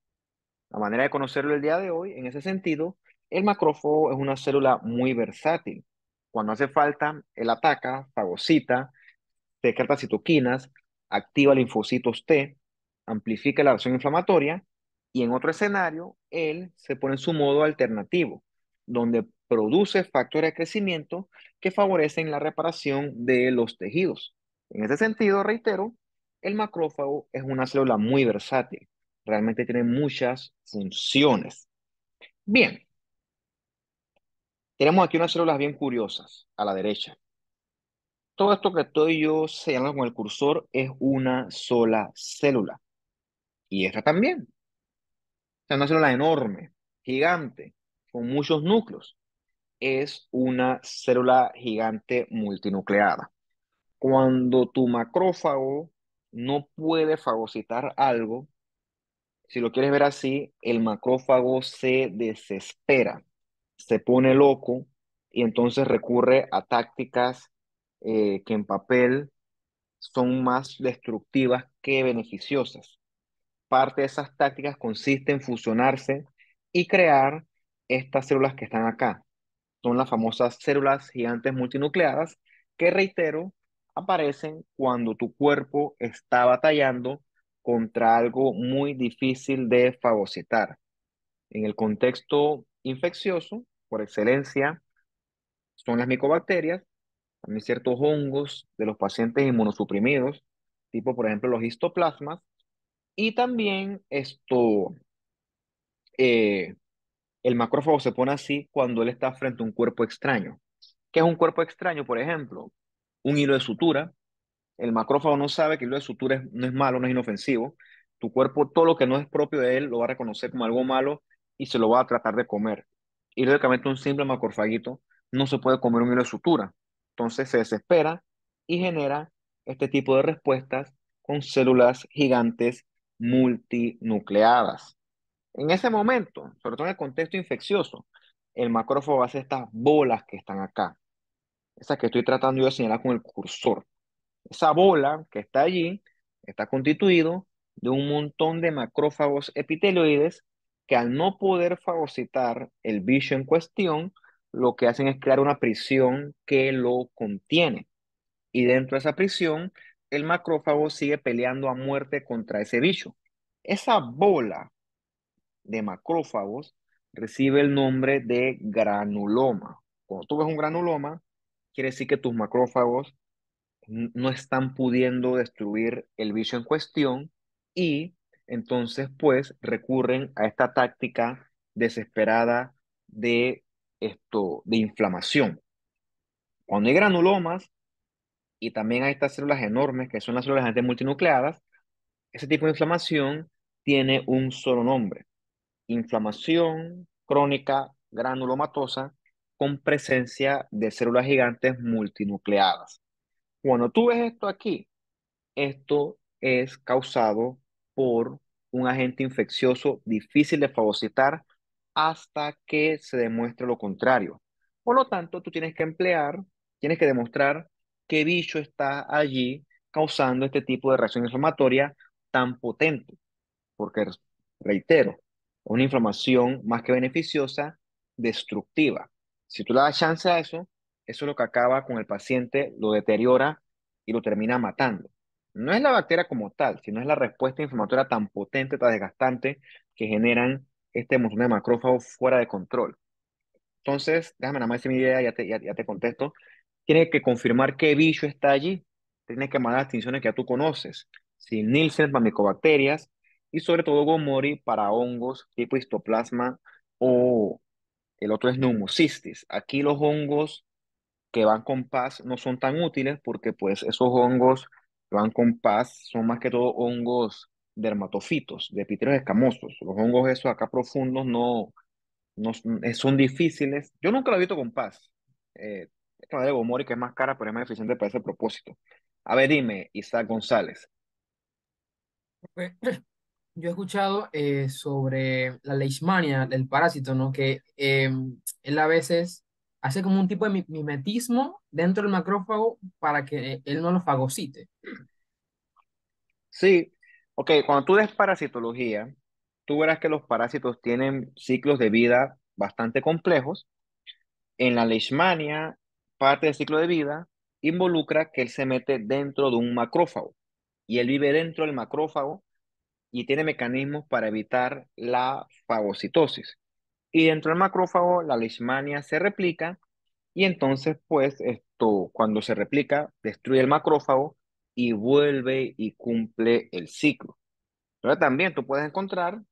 La manera de conocerlo el día de hoy, en ese sentido, el macrófago es una célula muy versátil. Cuando hace falta, él ataca, fagocita, secreta citoquinas, activa linfocitos T, amplifica la reacción inflamatoria y en otro escenario, él se pone en su modo alternativo, donde produce factores de crecimiento que favorecen la reparación de los tejidos. En ese sentido, reitero, el macrófago es una célula muy versátil, realmente tiene muchas funciones. Bien, tenemos aquí unas células bien curiosas a la derecha. Todo esto que estoy yo señalando con el cursor es una sola célula. Y esta también. Es una célula enorme, gigante, con muchos núcleos. Es una célula gigante multinucleada. Cuando tu macrófago no puede fagocitar algo, si lo quieres ver así, el macrófago se desespera, se pone loco y entonces recurre a tácticas eh, que en papel son más destructivas que beneficiosas. Parte de esas tácticas consiste en fusionarse y crear estas células que están acá. Son las famosas células gigantes multinucleadas que, reitero, aparecen cuando tu cuerpo está batallando contra algo muy difícil de fagocitar. En el contexto infeccioso, por excelencia, son las micobacterias, también ciertos hongos de los pacientes inmunosuprimidos, tipo por ejemplo los histoplasmas, y también esto, eh, el macrófago se pone así cuando él está frente a un cuerpo extraño. ¿Qué es un cuerpo extraño, por ejemplo? un hilo de sutura. El macrófago no sabe que el hilo de sutura no es malo, no es inofensivo. Tu cuerpo, todo lo que no es propio de él, lo va a reconocer como algo malo y se lo va a tratar de comer. Y lógicamente un simple macrofaguito no se puede comer un hilo de sutura. Entonces se desespera y genera este tipo de respuestas con células gigantes multinucleadas. En ese momento, sobre todo en el contexto infeccioso, el macrófago hace estas bolas que están acá esa que estoy tratando de señalar con el cursor. Esa bola que está allí está constituido de un montón de macrófagos epiteloides que al no poder fagocitar el bicho en cuestión, lo que hacen es crear una prisión que lo contiene. Y dentro de esa prisión, el macrófago sigue peleando a muerte contra ese bicho. Esa bola de macrófagos recibe el nombre de granuloma. Cuando tú ves un granuloma, quiere decir que tus macrófagos no están pudiendo destruir el bicho en cuestión y entonces pues recurren a esta táctica desesperada de esto de inflamación. Cuando hay granulomas y también hay estas células enormes que son las células multinucleadas ese tipo de inflamación tiene un solo nombre, inflamación crónica granulomatosa con presencia de células gigantes multinucleadas. Cuando tú ves esto aquí, esto es causado por un agente infeccioso difícil de fagocitar hasta que se demuestre lo contrario. Por lo tanto, tú tienes que emplear, tienes que demostrar qué bicho está allí causando este tipo de reacción inflamatoria tan potente. Porque, reitero, una inflamación más que beneficiosa, destructiva. Si tú le das chance a eso, eso es lo que acaba con el paciente, lo deteriora y lo termina matando. No es la bacteria como tal, sino es la respuesta inflamatoria tan potente, tan desgastante que generan este montón de macrófagos fuera de control. Entonces, déjame nada más decir mi idea, ya te, ya, te contesto. Tienes que confirmar qué bicho está allí. Tienes que mandar tinciones que ya tú conoces. Si Nielsen para micobacterias y sobre todo Gomori para hongos tipo histoplasma o el otro es Pneumocistis. Aquí los hongos que van con paz no son tan útiles porque pues esos hongos que van con paz son más que todo hongos dermatofitos, de epíteros escamosos. Los hongos esos acá profundos no, no mm, eh, son difíciles. Yo nunca lo he visto con paz. Eh, esta de Gomori que es más cara, pero es más eficiente para ese propósito. A ver, dime, Isaac González yo he escuchado eh, sobre la leishmania, el parásito, ¿no? Que em, él a veces hace como un tipo de mimetismo dentro del macrófago para que él no lo fagocite. Sí, ok, cuando tú ves parasitología, tú verás que los parásitos tienen ciclos de vida bastante complejos. En la leishmania, parte del ciclo de vida involucra que él se mete dentro de un macrófago y él vive dentro del macrófago y tiene mecanismos para evitar la fagocitosis. Y dentro del macrófago, la leishmania se replica y entonces, pues, esto, cuando se replica, destruye el macrófago y vuelve y cumple el ciclo. Pero también tú puedes encontrar,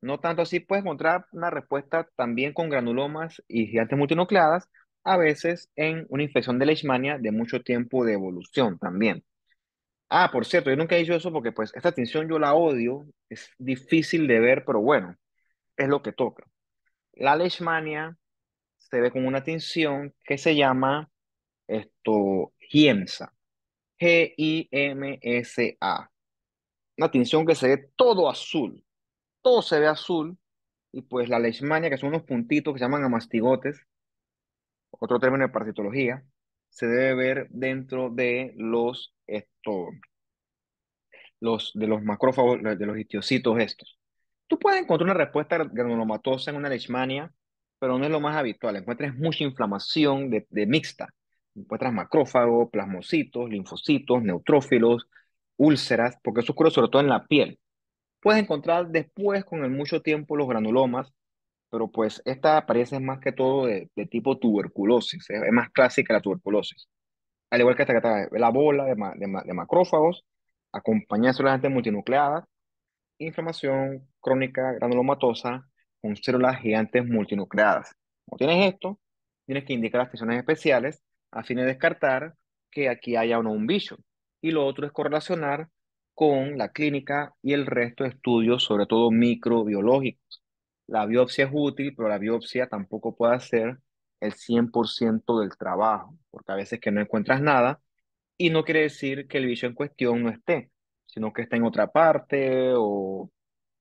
no tanto así, puedes encontrar una respuesta también con granulomas y gigantes multinucleadas, a veces en una infección de leishmania de mucho tiempo de evolución también. Ah, por cierto, yo nunca he dicho eso porque pues esta tensión yo la odio, es difícil de ver, pero bueno, es lo que toca. La leishmania se ve con una tensión que se llama esto, GIEMSA, G-I-M-S-A. E una tinción que se ve todo azul, todo se ve azul, y pues la leishmania, que son unos puntitos que se llaman amastigotes, otro término de parasitología, se debe ver dentro de los, esto, los, de los macrófagos, de los histiocitos estos. Tú puedes encontrar una respuesta granulomatosa en una leishmania, pero no es lo más habitual. Encuentras mucha inflamación de, mixta. Encuentras macrófagos, plasmocitos, linfocitos, neutrófilos, úlceras, porque eso ocurre sobre todo en la piel. Puedes encontrar después, con el mucho tiempo, los granulomas, pero pues esta aparece más que todo de, de tipo tuberculosis, es, más clásica la tuberculosis. Al igual que esta que está la bola de, ma, de, de macrófagos, acompañada solamente multinucleadas, inflamación crónica granulomatosa con células gigantes multinucleadas. Cuando tienes esto, tienes que indicar las tensiones especiales a fin de descartar que aquí haya o no un bicho. Y lo otro es correlacionar con la clínica y el resto de estudios, sobre todo microbiológicos la biopsia es útil, pero la biopsia tampoco puede hacer el 100% del trabajo, porque a veces que no encuentras nada y no quiere decir que el bicho en cuestión no esté, sino que está en otra parte o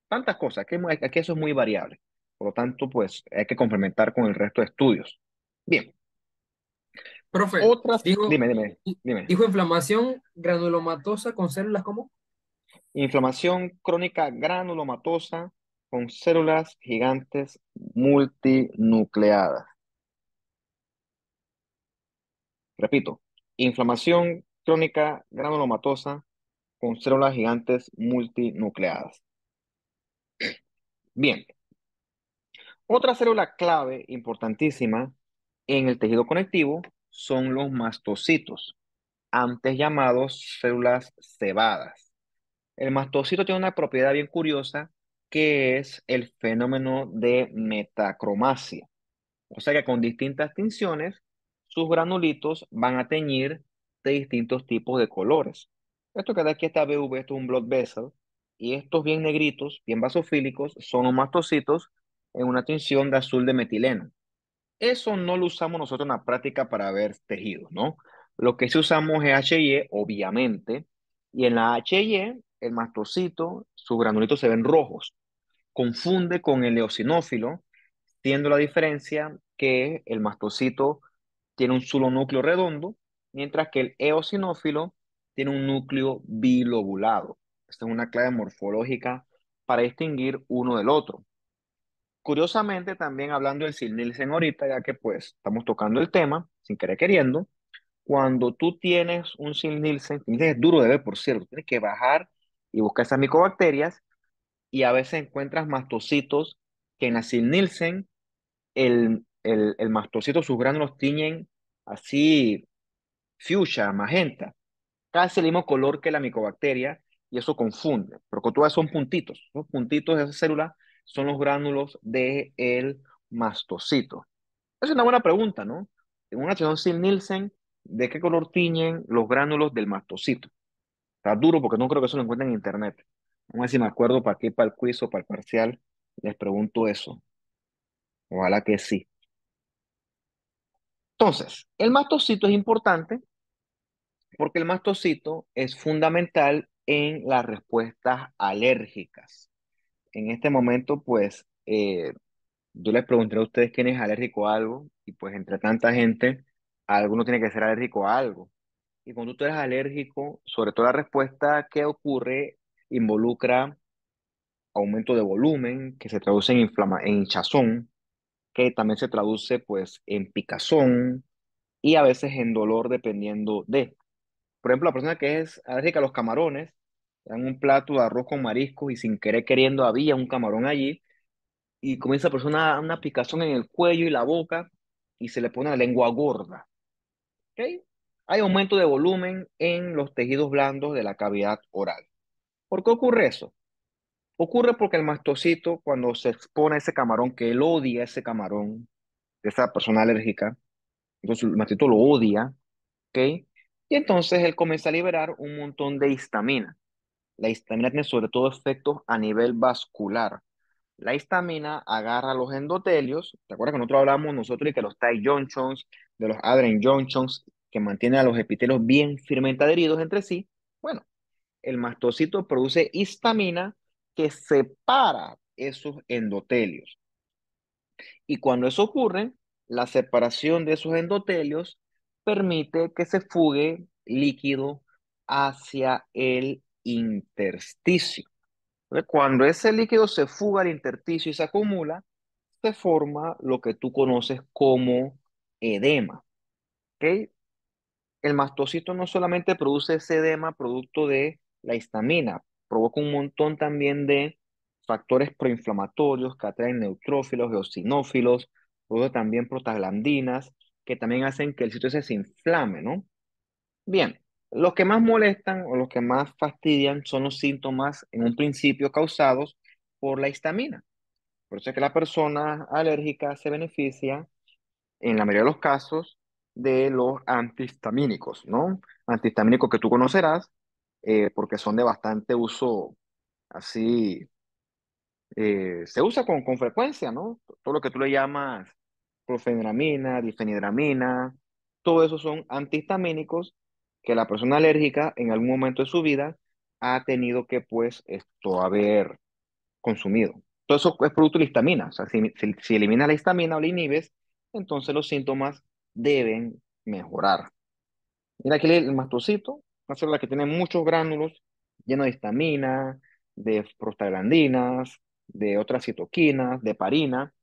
tantas cosas, que aquí eso es muy variable. Por lo tanto, pues hay que complementar con el resto de estudios. Bien. Profe, dime, dime, dime. Dijo inflamación granulomatosa con células como? Inflamación crónica granulomatosa con células gigantes multinucleadas. Repito, inflamación crónica granulomatosa con células gigantes multinucleadas. Bien. Otra célula clave importantísima en el tejido conectivo son los mastocitos, antes llamados células cebadas. El mastocito tiene una propiedad bien curiosa que es el fenómeno de metacromasia. O sea que con distintas tinciones, sus granulitos van a teñir de distintos tipos de colores. Esto que da aquí está BV, esto es un blood vessel, y estos bien negritos, bien basofílicos, son los mastocitos en una tinción de azul de metileno. Eso no lo usamos nosotros en la práctica para ver tejidos, ¿no? Lo que sí usamos es HIE, obviamente, y en la HIE el mastocito, sus granulitos se ven rojos. Confunde con el eosinófilo, siendo la diferencia que el mastocito tiene un solo núcleo redondo, mientras que el eosinófilo tiene un núcleo bilobulado. Esta es una clave morfológica para distinguir uno del otro. Curiosamente, también hablando del Silnilsen ahorita, ya que pues estamos tocando el tema, sin querer queriendo, cuando tú tienes un Silnilsen, es duro de ver, por cierto, tienes que bajar y buscas esas micobacterias y a veces encuentras mastocitos que en la Nielsen el, el, mastocito, sus gránulos tiñen así fuchsia, magenta, casi el mismo color que la micobacteria y eso confunde, porque todas son puntitos, los puntitos de esa célula son los gránulos del el mastocito. Es una buena pregunta, ¿no? En una acción sin Nielsen, ¿de qué color tiñen los gránulos del mastocito? duro porque no creo que eso lo encuentren en internet. Vamos a si me acuerdo para qué, para el quiz o para el parcial. Les pregunto eso. Ojalá que sí. Entonces, el mastocito es importante porque el mastocito es fundamental en las respuestas alérgicas. En este momento, pues, eh, yo les preguntaré a ustedes quién es alérgico a algo y pues entre tanta gente, alguno tiene que ser alérgico a algo. Y cuando tú eres alérgico, sobre todo la respuesta que ocurre involucra aumento de volumen, que se traduce en, inflama en hinchazón, que también se traduce pues en picazón y a veces en dolor dependiendo de. Por ejemplo, la persona que es alérgica a los camarones, dan un plato de arroz con mariscos y sin querer queriendo había un camarón allí y comienza a persona una picazón en el cuello y la boca y se le pone la lengua gorda. ¿ok?, hay aumento de volumen en los tejidos blandos de la cavidad oral. ¿Por qué ocurre eso? Ocurre porque el mastocito, cuando se expone a ese camarón, que él odia ese camarón, de esa persona alérgica, entonces el mastocito lo odia, ¿ok? Y entonces él comienza a liberar un montón de histamina. La histamina tiene sobre todo efectos a nivel vascular. La histamina agarra los endotelios, ¿te acuerdas que nosotros hablamos nosotros y que los Ty Johnsons, de los Adren Johnsons, mantiene a los epitelios bien firmemente adheridos entre sí, bueno, el mastocito produce histamina que separa esos endotelios. Y cuando eso ocurre, la separación de esos endotelios permite que se fugue líquido hacia el intersticio. cuando ese líquido se fuga al intersticio y se acumula, se forma lo que tú conoces como edema. ¿okay? el mastocito no solamente produce sedema producto de la histamina, provoca un montón también de factores proinflamatorios que atraen neutrófilos, eosinófilos, produce también protaglandinas que también hacen que el sitio se inflame, ¿no? Bien, los que más molestan o los que más fastidian son los síntomas en un principio causados por la histamina. Por eso es que la persona alérgica se beneficia, en la mayoría de los casos, de los antihistamínicos, ¿no? Antihistamínicos que tú conocerás eh, porque son de bastante uso así, eh, se usa con, con frecuencia, ¿no? Todo lo que tú le llamas profenidramina, difenidramina, todo eso son antihistamínicos que la persona alérgica en algún momento de su vida ha tenido que, pues, esto haber consumido. Todo eso es producto de la histamina. O sea, si, si, la histamina o la inhibes, entonces los síntomas deben mejorar. Mira aquí el mastocito, una célula que tiene muchos gránulos llenos de histamina, de prostaglandinas, de otras citoquinas, de parina,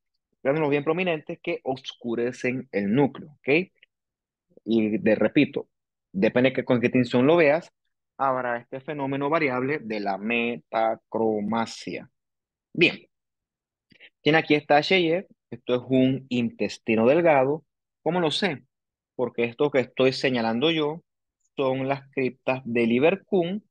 gránulos bien prominentes que oscurecen el núcleo, ¿ok? Y de, repito, depende con qué tinción lo veas, habrá este fenómeno variable de la metacromasia. Bien, tiene aquí esta HIE. esto es un intestino delgado, ¿Cómo lo sé? Porque esto que estoy señalando yo son las criptas de liverpool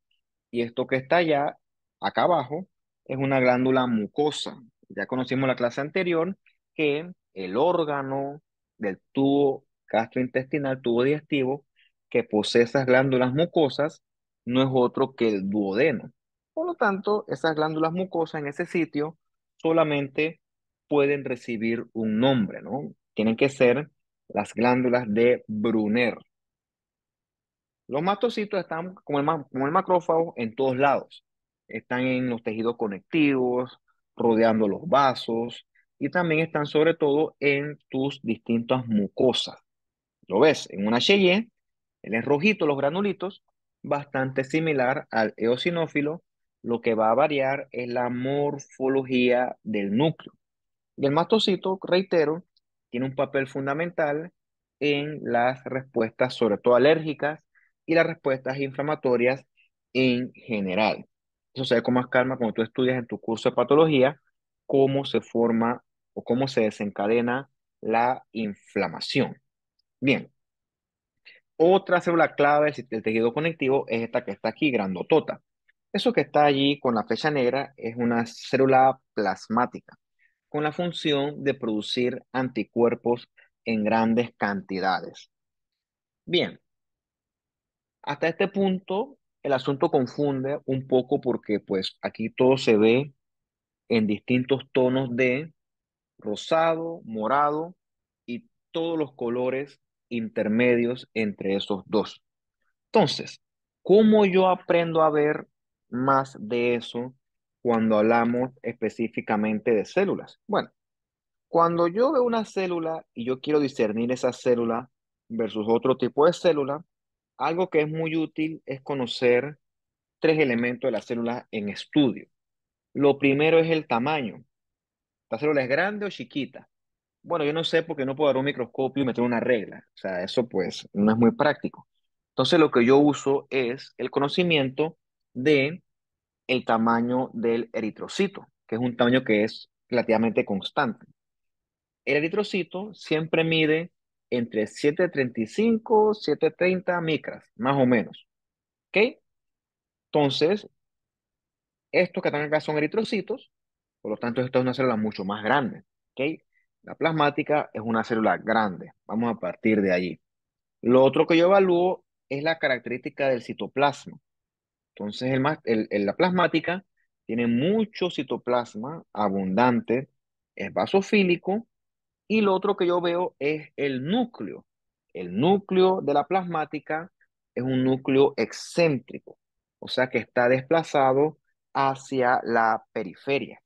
y esto que está allá, acá abajo, es una glándula mucosa. Ya conocimos la clase anterior que el órgano del tubo gastrointestinal, tubo digestivo, que posee esas glándulas mucosas, no es otro que el duodeno. Por lo tanto, esas glándulas mucosas en ese sitio solamente pueden recibir un nombre, ¿no? Tienen que ser las glándulas de Brunner. Los mastocitos están, como el, macrófago, en todos lados. Están en los tejidos conectivos, rodeando los vasos y también están sobre todo en tus distintas mucosas. Lo ves en una Cheyenne, el es rojito, los granulitos, bastante similar al eosinófilo. Lo que va a variar es la morfología del núcleo. Y el mastocito, reitero, tiene un papel fundamental en las respuestas, sobre todo alérgicas, y las respuestas inflamatorias en general. Eso se ve con más calma cuando tú estudias en tu curso de patología cómo se forma o cómo se desencadena la inflamación. Bien, otra célula clave del tejido conectivo es esta que está aquí, grandotota. Eso que está allí con la fecha negra es una célula plasmática con la función de producir anticuerpos en grandes cantidades. Bien, hasta este punto el asunto confunde un poco porque pues aquí todo se ve en distintos tonos de rosado, morado y todos los colores intermedios entre esos dos. Entonces, ¿cómo yo aprendo a ver más de eso cuando hablamos específicamente de células? Bueno, cuando yo veo una célula y yo quiero discernir esa célula versus otro tipo de célula, algo que es muy útil es conocer tres elementos de la célula en estudio. Lo primero es el tamaño. ¿La célula es grande o chiquita? Bueno, yo no sé porque no puedo dar un microscopio y meter una regla. O sea, eso pues no es muy práctico. Entonces lo que yo uso es el conocimiento de el tamaño del eritrocito, que es un tamaño que es relativamente constante. El eritrocito siempre mide entre 735, 730 micras, más o menos. ¿Ok? Entonces, estos que están acá son eritrocitos, por lo tanto, esta es una célula mucho más grande. ¿Ok? La plasmática es una célula grande. Vamos a partir de allí. Lo otro que yo evalúo es la característica del citoplasma. Entonces, el, la plasmática tiene mucho citoplasma abundante, es vasofílico, y lo otro que yo veo es el núcleo. El núcleo de la plasmática es un núcleo excéntrico, o sea que está desplazado hacia la periferia.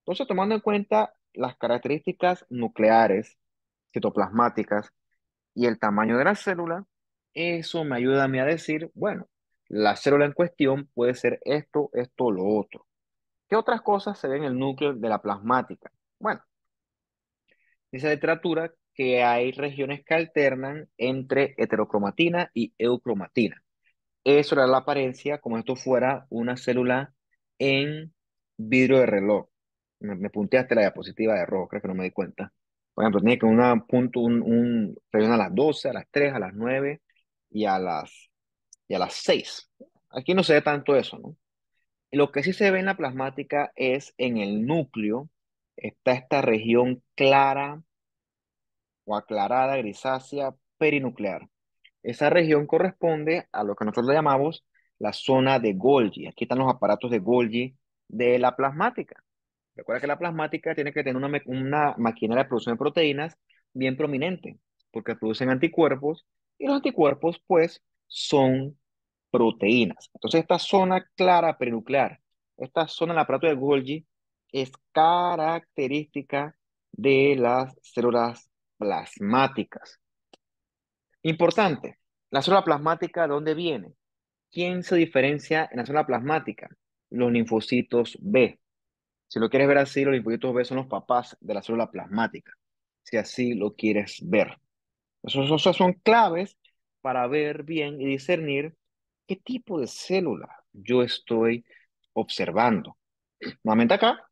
Entonces, tomando en cuenta las características nucleares, citoplasmáticas y el tamaño de la célula, eso me ayuda a decir, bueno, la célula en cuestión puede ser esto, esto, lo otro. ¿Qué otras cosas se ven en el núcleo de la plasmática? Bueno, dice la literatura que hay regiones que alternan entre heterocromatina y eucromatina. Eso era la apariencia como esto fuera una célula en vidrio de reloj. Me, punté hasta la diapositiva de rojo, creo que no me di cuenta. Por ejemplo, tenía que una punto, un, un, a las 12, a las 3, a las 9 y a las y a las 6. Aquí no se ve tanto eso, ¿no? Lo que sí se ve en la plasmática es en el núcleo, está esta región clara o aclarada, grisácea, perinuclear. Esa región corresponde a lo que nosotros le llamamos la zona de Golgi. Aquí están los aparatos de Golgi de la plasmática. Recuerda que la plasmática tiene que tener una, una maquinaria de producción de proteínas bien prominente, porque producen anticuerpos y los anticuerpos, pues, son proteínas. Entonces, esta zona clara prenuclear, esta zona en la aparato de Golgi, es característica de las células plasmáticas. Importante, la célula plasmática, ¿de dónde viene? ¿Quién se diferencia en la célula plasmática? Los linfocitos B. Si lo quieres ver así, los linfocitos B son los papás de la célula plasmática, si así lo quieres ver. Esas son claves para ver bien y discernir qué tipo de célula yo estoy observando. Nuevamente acá,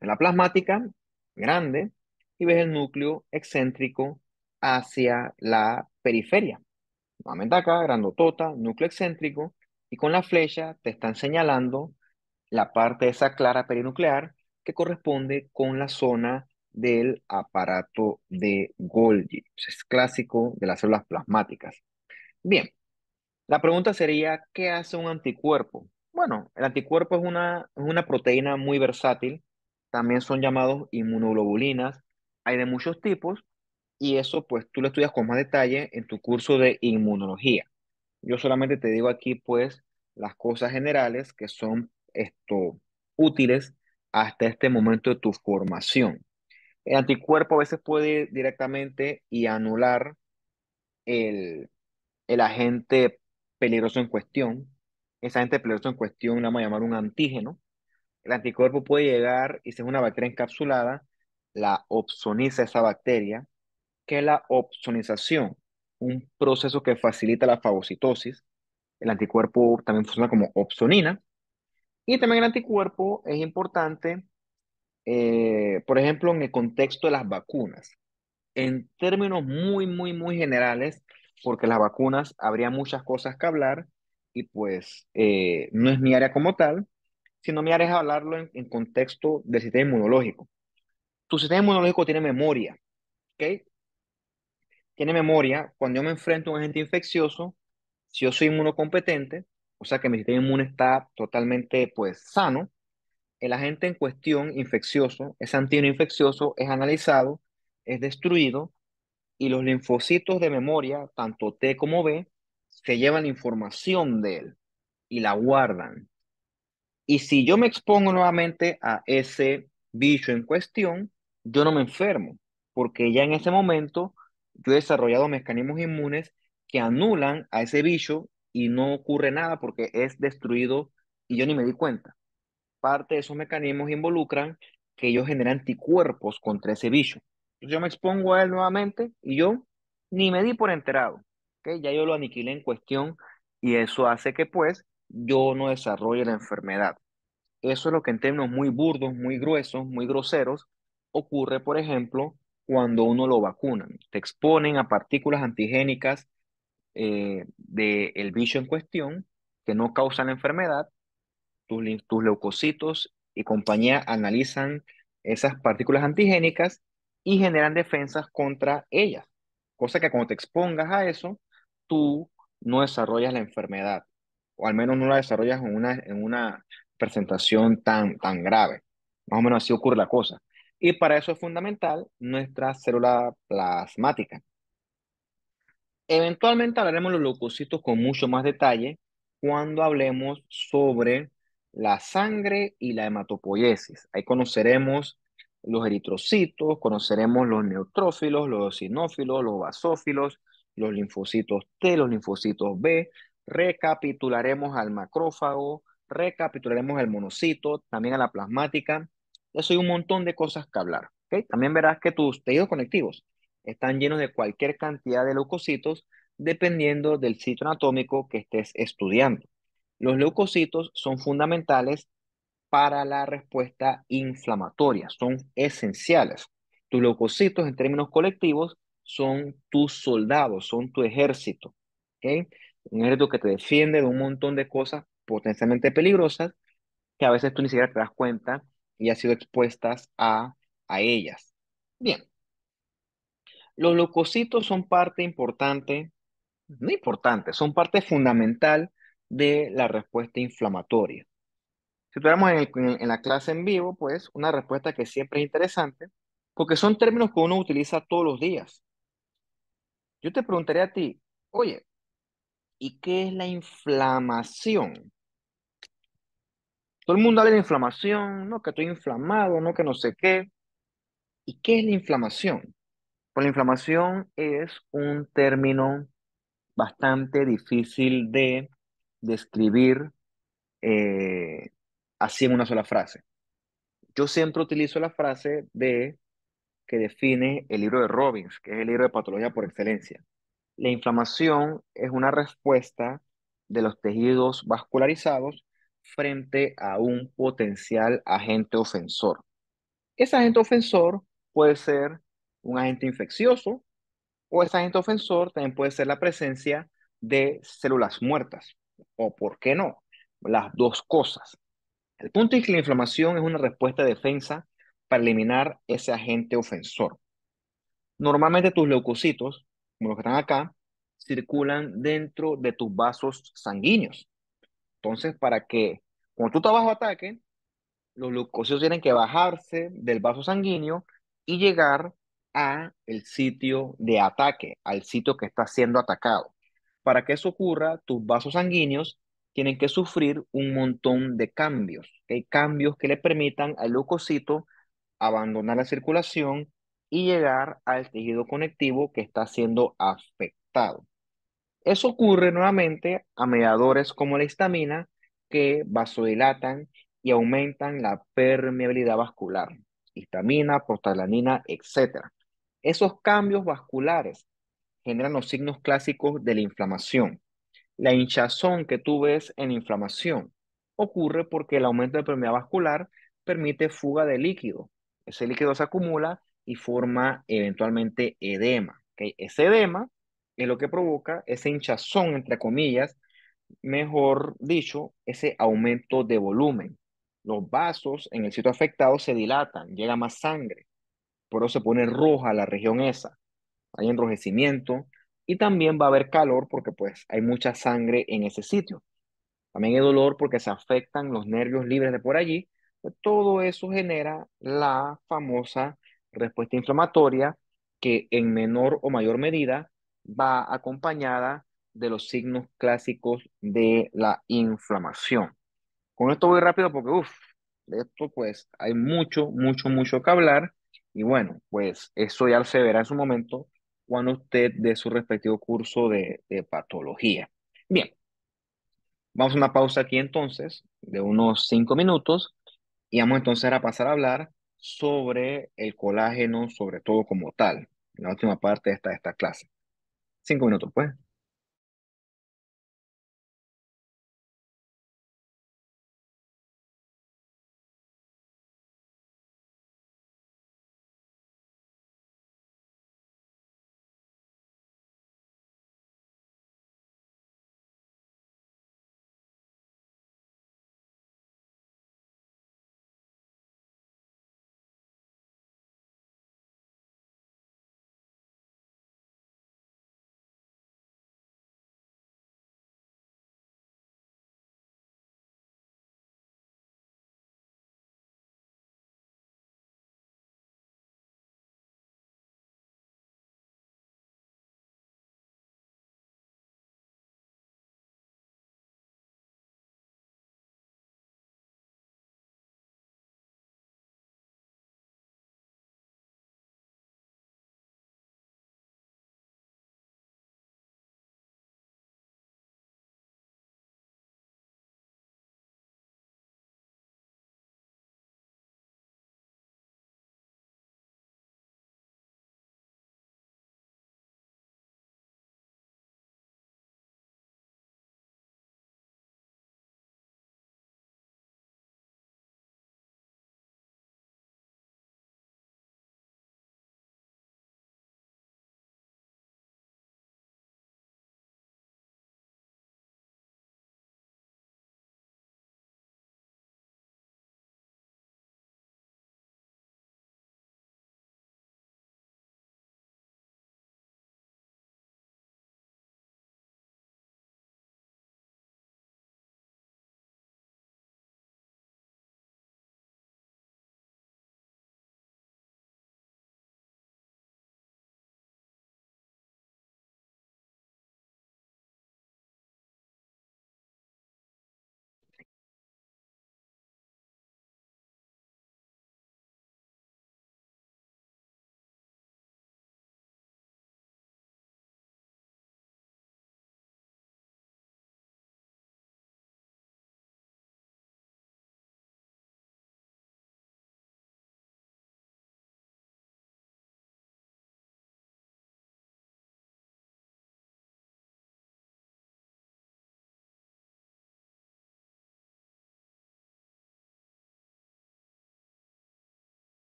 en la plasmática, grande, y ves el núcleo excéntrico hacia la periferia. Nuevamente acá, grandotota, núcleo excéntrico, y con la flecha te están señalando la parte de esa clara perinuclear que corresponde con la zona del aparato de Golgi. Pues, es clásico de las células plasmáticas. Bien, la pregunta sería, ¿qué hace un anticuerpo? Bueno, el anticuerpo es una, una proteína muy versátil, también son llamados inmunoglobulinas, hay de muchos tipos y eso pues tú lo estudias con más detalle en tu curso de inmunología. Yo solamente te digo aquí pues las cosas generales que son esto útiles hasta este momento de tu formación. El anticuerpo a veces puede directamente y anular el, el agente peligroso en cuestión. Ese agente peligroso en cuestión lo vamos a llamar un antígeno. El anticuerpo puede llegar, y si es una bacteria encapsulada, la opsoniza esa bacteria, que es la opsonización, un proceso que facilita la fagocitosis. El anticuerpo también funciona como opsonina. Y también el anticuerpo es importante eh, por ejemplo, en el contexto de las vacunas. En términos muy, muy, muy generales, porque las vacunas habría muchas cosas que hablar y pues eh, no es mi área como tal, sino mi área es hablarlo en, en contexto del sistema inmunológico. Tu sistema inmunológico tiene memoria, ¿ok? Tiene memoria. Cuando yo me enfrento a un agente infeccioso, si yo soy inmunocompetente, o sea que mi sistema inmune está totalmente pues sano, el agente en cuestión infeccioso, ese antígeno infeccioso, es analizado, es destruido y los linfocitos de memoria, tanto T como B, se llevan la información de él y la guardan. Y si yo me expongo nuevamente a ese bicho en cuestión, yo no me enfermo, porque ya en ese momento yo he desarrollado mecanismos inmunes que anulan a ese bicho y no ocurre nada porque es destruido y yo ni me di cuenta parte de esos mecanismos involucran que ellos generan anticuerpos contra ese bicho. yo me expongo a él nuevamente y yo ni me di por enterado. ¿okay? Ya yo lo aniquilé en cuestión y eso hace que pues yo no desarrolle la enfermedad. Eso es lo que en términos muy burdos, muy gruesos, muy groseros, ocurre, por ejemplo, cuando uno lo vacuna. Te exponen a partículas antigénicas eh, del bicho en cuestión que no causan la enfermedad, tus, leucocitos y compañía analizan esas partículas antigénicas y generan defensas contra ellas. Cosa que cuando te expongas a eso, tú no desarrollas la enfermedad, o al menos no la desarrollas en una, en una presentación tan, tan grave. Más o menos así ocurre la cosa. Y para eso es fundamental nuestra célula plasmática. Eventualmente hablaremos de los leucocitos con mucho más detalle cuando hablemos sobre la sangre y la hematopoiesis. Ahí conoceremos los eritrocitos, conoceremos los neutrófilos, los eosinófilos, los basófilos, los linfocitos T, los linfocitos B. Recapitularemos al macrófago, recapitularemos al monocito, también a la plasmática. Eso hay un montón de cosas que hablar. También verás que tus tejidos conectivos están llenos de cualquier cantidad de leucocitos dependiendo del sitio anatómico que estés estudiando. Los leucocitos son fundamentales para la respuesta inflamatoria, son esenciales. Tus leucocitos, en términos colectivos, son tus soldados, son tu ejército. Un ejército que te defiende de un montón de cosas potencialmente peligrosas que a veces tú ni siquiera te das cuenta y has sido expuestas a, a ellas. Bien. Los leucocitos son parte importante, no importante, son parte fundamental de la respuesta inflamatoria. Si tuviéramos en, la clase en vivo, pues una respuesta que siempre es interesante, porque son términos que uno utiliza todos los días. Yo te preguntaría a ti, oye, ¿y qué es la inflamación? Todo el mundo habla de inflamación, no que estoy inflamado, no que no sé qué. ¿Y qué es la inflamación? Pues la inflamación es un término bastante difícil de describir eh, así en una sola frase. Yo siempre utilizo la frase de que define el libro de Robbins, que es el libro de patología por excelencia. La inflamación es una respuesta de los tejidos vascularizados frente a un potencial agente ofensor. Ese agente ofensor puede ser un agente infeccioso o ese agente ofensor también puede ser la presencia de células muertas o por qué no, las dos cosas. El punto es que la inflamación es una respuesta de defensa para eliminar ese agente ofensor. Normalmente tus leucocitos, como los que están acá, circulan dentro de tus vasos sanguíneos. Entonces, para que cuando tú estás bajo ataque, los leucocitos tienen que bajarse del vaso sanguíneo y llegar a el sitio de ataque, al sitio que está siendo atacado para que eso ocurra, tus vasos sanguíneos tienen que sufrir un montón de cambios. Hay cambios que le permitan al leucocito abandonar la circulación y llegar al tejido conectivo que está siendo afectado. Eso ocurre nuevamente a mediadores como la histamina que vasodilatan y aumentan la permeabilidad vascular, histamina, prostaglandina, etc. Esos cambios vasculares generan los signos clásicos de la inflamación. La hinchazón que tú ves en inflamación ocurre porque el aumento de permeabilidad vascular permite fuga de líquido. Ese líquido se acumula y forma eventualmente edema. Ese edema es lo que provoca ese hinchazón, entre comillas, mejor dicho, ese aumento de volumen. Los vasos en el sitio afectado se dilatan, llega más sangre, por eso se pone roja la región esa hay enrojecimiento y también va a haber calor porque pues hay mucha sangre en ese sitio. También hay dolor porque se afectan los nervios libres de por allí. Pues, todo eso genera la famosa respuesta inflamatoria que en menor o mayor medida va acompañada de los signos clásicos de la inflamación. Con esto voy rápido porque, uff, de esto pues hay mucho, mucho, mucho que hablar. Y bueno, pues eso ya se verá en su momento cuando usted dé su respectivo curso de, patología. Bien, vamos a una pausa aquí entonces de unos cinco minutos y vamos entonces a pasar a hablar sobre el colágeno, sobre todo como tal, la última parte de esta, de esta clase. Cinco minutos, pues.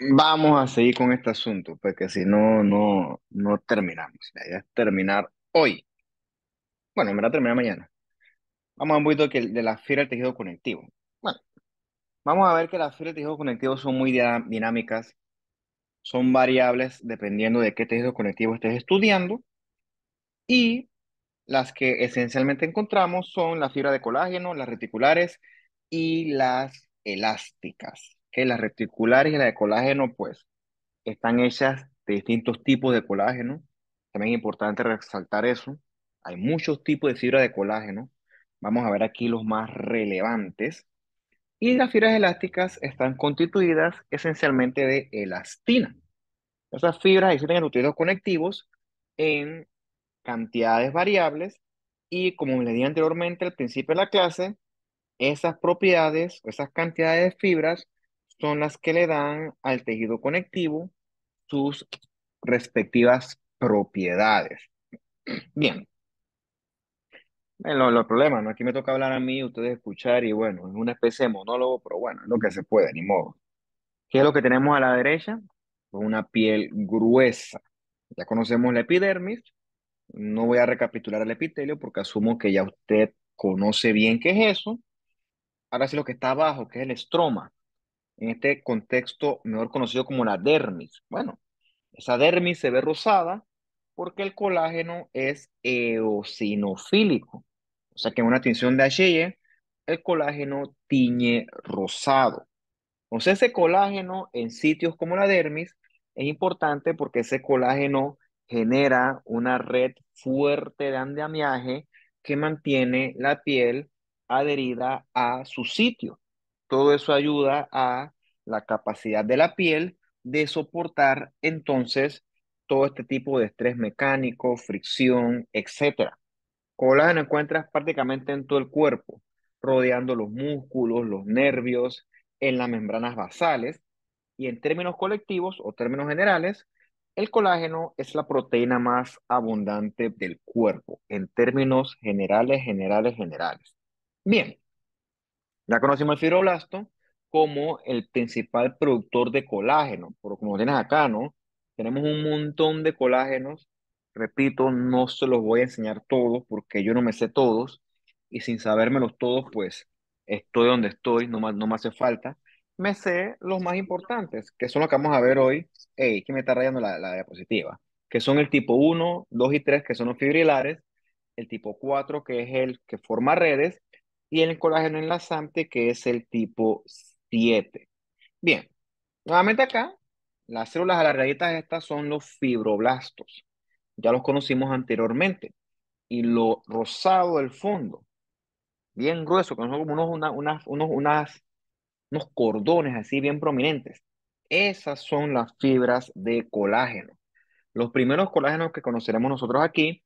Vamos a seguir con este asunto, porque si no, no, no terminamos. La idea es terminar hoy. Bueno, en verdad terminar mañana. Vamos a un poquito que- de la fibra del tejido conectivo. Bueno, vamos a ver que las fibras del tejido conectivo son muy dinámicas, son variables dependiendo de qué tejido conectivo estés estudiando y las que esencialmente encontramos son la fibra de colágeno, las reticulares y las elásticas que las reticulares y las de colágeno, pues, están hechas de distintos tipos de colágeno. También es importante resaltar eso. Hay muchos tipos de fibra de colágeno. Vamos a ver aquí los más relevantes. Y las fibras elásticas están constituidas esencialmente de elastina. Esas fibras existen en los tejidos conectivos en cantidades variables y como les dije anteriormente al principio de la clase, esas propiedades, esas cantidades de fibras son las que le dan al tejido conectivo sus respectivas propiedades. Bien. Bueno, los problemas, ¿no? Aquí me toca hablar a mí, ustedes escuchar y bueno, es una especie de monólogo, pero bueno, es lo que se puede, ni modo. ¿Qué es lo que tenemos a la derecha? una piel gruesa. Ya conocemos la epidermis. No voy a recapitular el epitelio porque asumo que ya usted conoce bien qué es eso. Ahora sí lo que está abajo, que es el estroma en este contexto mejor conocido como la dermis. Bueno, esa dermis se ve rosada porque el colágeno es eosinofílico. O sea que en una tinción de H&E el colágeno tiñe rosado. Entonces ese colágeno en sitios como la dermis es importante porque ese colágeno genera una red fuerte de andamiaje que mantiene la piel adherida a su sitio. Todo eso ayuda a la capacidad de la piel de soportar entonces todo este tipo de estrés mecánico, fricción, etc. Colágeno encuentras prácticamente en todo el cuerpo, rodeando los músculos, los nervios, en las membranas basales y en términos colectivos o términos generales, el colágeno es la proteína más abundante del cuerpo, en términos generales, generales, generales. Bien, ya conocimos el fibroblasto como el principal productor de colágeno, pero como tienes acá, ¿no? Tenemos un montón de colágenos. Repito, no se los voy a enseñar todos porque yo no me sé todos y sin sabérmelos todos, pues estoy donde estoy, no, no me hace falta. Me sé los más importantes, que son los que vamos a ver hoy. Ey, que me está rayando la, la diapositiva. Que son el tipo 1, 2 y 3, que son los fibrilares. El tipo 4, que es el que forma redes y el colágeno enlazante que es el tipo 7. Bien, nuevamente acá, las células a alargaditas estas son los fibroblastos. Ya los conocimos anteriormente. Y lo rosado del fondo, bien grueso, que son como unos, unos, unas, unos cordones así bien prominentes. Esas son las fibras de colágeno. Los primeros colágenos que conoceremos nosotros aquí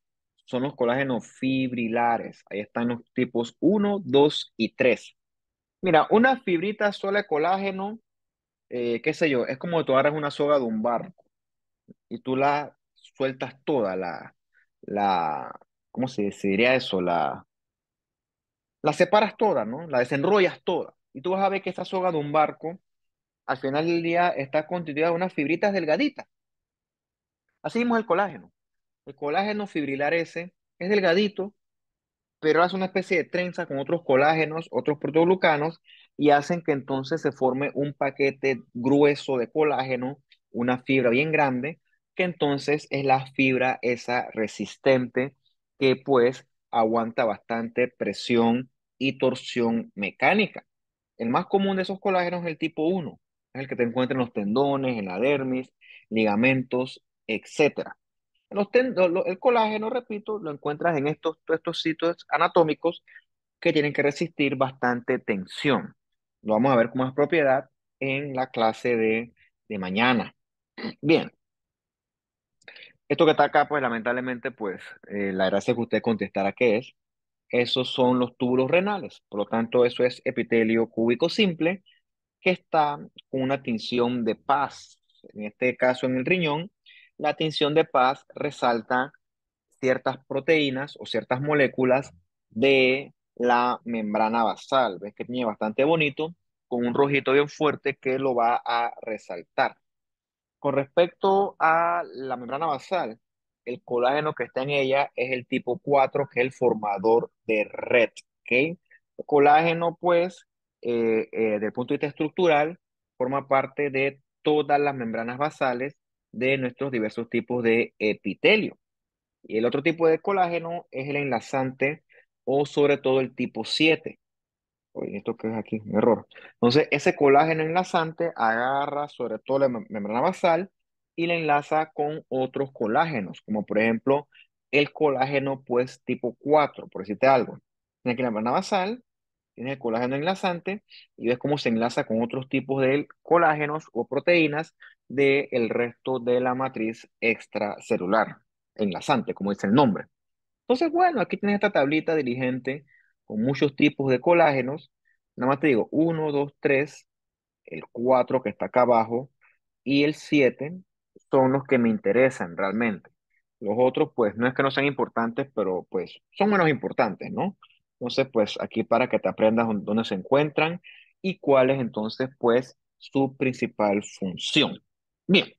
son los colágenos fibrilares. Ahí están los tipos 1, 2 y 3. Mira, una fibrita sola de colágeno, eh, qué sé yo, es como tú agarras una soga de un barco y tú la sueltas toda, la, la, ¿cómo se, diría eso? La, la separas toda, ¿no? La desenrollas toda. Y tú vas a ver que esa soga de un barco, al final del día, está constituida de unas fibritas delgaditas. Así mismo es el colágeno. El colágeno fibrilar ese es delgadito, pero hace una especie de trenza con otros colágenos, otros protoglucanos, y hacen que entonces se forme un paquete grueso de colágeno, una fibra bien grande, que entonces es la fibra esa resistente que pues aguanta bastante presión y torsión mecánica. El más común de esos colágenos es el tipo 1, es el que te encuentra en los tendones, en la dermis, ligamentos, etc el colágeno, repito, lo encuentras en estos, estos sitios anatómicos que tienen que resistir bastante tensión. Lo vamos a ver como es propiedad en la clase de, mañana. Bien. Esto que está acá, pues lamentablemente, pues eh, la gracia que usted contestara qué es. Esos son los túbulos renales. Por lo tanto, eso es epitelio cúbico simple que está con una tensión de paz. En este caso, en el riñón, la tinción de paz resalta ciertas proteínas o ciertas moléculas de la membrana basal. Ves que tiene bastante bonito, con un rojito bien fuerte que lo va a resaltar. Con respecto a la membrana basal, el colágeno que está en ella es el tipo 4, que es el formador de red. ¿okay? El colágeno, pues, eh, eh, desde el punto de vista estructural, forma parte de todas las membranas basales de nuestros diversos tipos de epitelio. Y el otro tipo de colágeno es el enlazante o sobre todo el tipo 7. Oye, esto que es aquí, un error. Entonces, ese colágeno enlazante agarra sobre todo la membrana basal y la enlaza con otros colágenos, como por ejemplo el colágeno pues tipo 4, por decirte algo. Tiene aquí la membrana basal, tiene el colágeno enlazante y ves cómo se enlaza con otros tipos de colágenos o proteínas del resto de la matriz extracelular, enlazante, como dice el nombre. Entonces, bueno, aquí tienes esta tablita dirigente con muchos tipos de colágenos. Nada más te digo, 1, 2, 3, el 4 que está acá abajo y el 7 son los que me interesan realmente. Los otros, pues, no es que no sean importantes, pero pues son menos importantes, ¿no? Entonces, pues aquí para que te aprendas dónde se encuentran y cuál es entonces, pues, su principal función. Bien,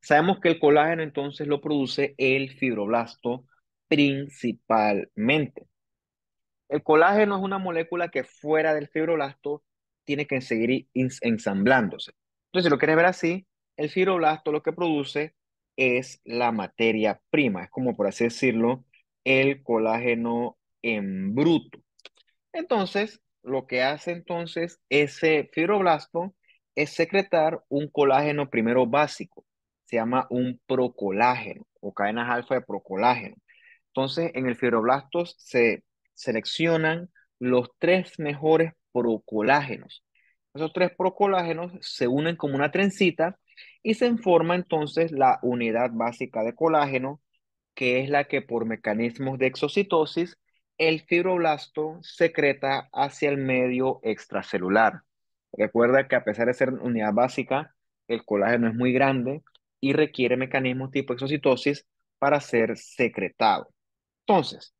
sabemos que el colágeno entonces lo produce el fibroblasto principalmente. El colágeno es una molécula que fuera del fibroblasto tiene que seguir ensamblándose. Entonces, si lo quieres ver así, el fibroblasto lo que produce es la materia prima, es como por así decirlo, el colágeno en bruto. Entonces, lo que hace entonces ese fibroblasto es secretar un colágeno primero básico. Se llama un procolágeno o cadenas alfa de procolágeno. Entonces, en el fibroblastos se seleccionan los tres mejores procolágenos. Esos tres procolágenos se unen como una trencita y se forma entonces la unidad básica de colágeno, que es la que por mecanismos de exocitosis el fibroblasto secreta hacia el medio extracelular. Recuerda que a pesar de ser unidad básica, el colágeno es muy grande y requiere mecanismos tipo exocitosis para ser secretado. Entonces,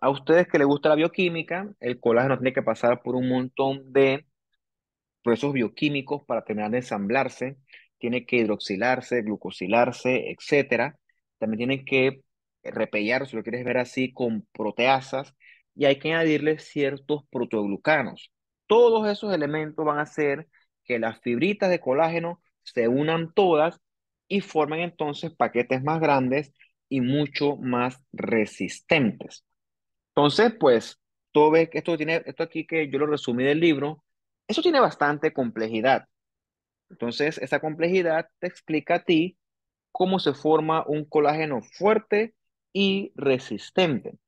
a ustedes que les gusta la bioquímica, el colágeno tiene que pasar por un montón de procesos bioquímicos para terminar de ensamblarse, tiene que hidroxilarse, glucosilarse, etc. También tiene que repellar, si lo quieres ver así, con proteasas y hay que añadirle ciertos proteoglucanos. Todos esos elementos van a hacer que las fibritas de colágeno se unan todas y formen entonces paquetes más grandes y mucho más resistentes. Entonces, pues, tú ves que esto tiene, esto aquí que yo lo resumí del libro, eso tiene bastante complejidad. Entonces, esa complejidad te explica a ti cómo se forma un colágeno fuerte y resistente.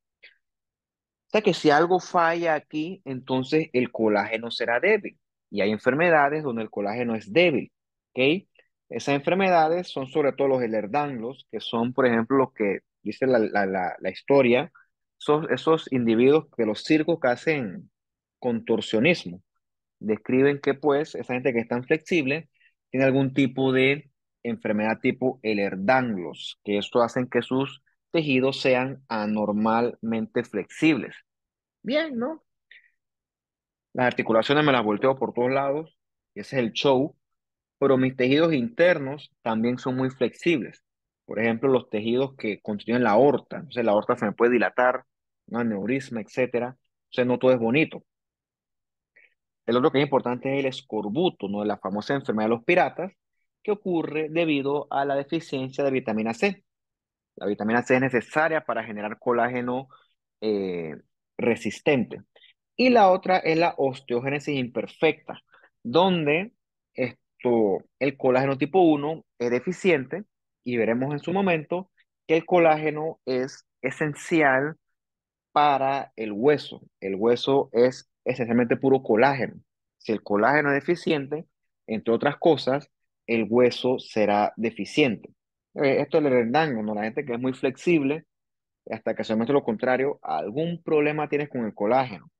O sea que si algo falla aquí, entonces el colágeno será débil. Y hay enfermedades donde el colágeno es débil. ¿ok? Esas enfermedades son sobre todo los elerdanglos, que son, por ejemplo, los que dice la, historia, son esos individuos que los circos que hacen contorsionismo. Describen que, pues, esa gente que es tan flexible tiene algún tipo de enfermedad tipo elerdanglos, que esto hacen que sus tejidos sean anormalmente flexibles. Bien, ¿no? Las articulaciones me las volteo por todos lados, ese es el show, pero mis tejidos internos también son muy flexibles. Por ejemplo, los tejidos que constituyen la aorta, entonces la aorta se me puede dilatar, un aneurisma, etc. sea, no todo es bonito. El otro que es importante es el escorbuto, ¿no? la famosa enfermedad de los piratas, que ocurre debido a la deficiencia de vitamina C. La vitamina C es necesaria para generar colágeno eh, resistente. Y la otra es la osteogénesis imperfecta, donde esto, el colágeno tipo 1 es deficiente y veremos en su momento que el colágeno es esencial para el hueso. El hueso es esencialmente puro colágeno. Si el colágeno es deficiente, entre otras cosas, el hueso será deficiente. Eh, esto es Hernán, cuando la gente que es muy flexible, hasta que se muestre lo contrario, algún problema tienes con el colágeno.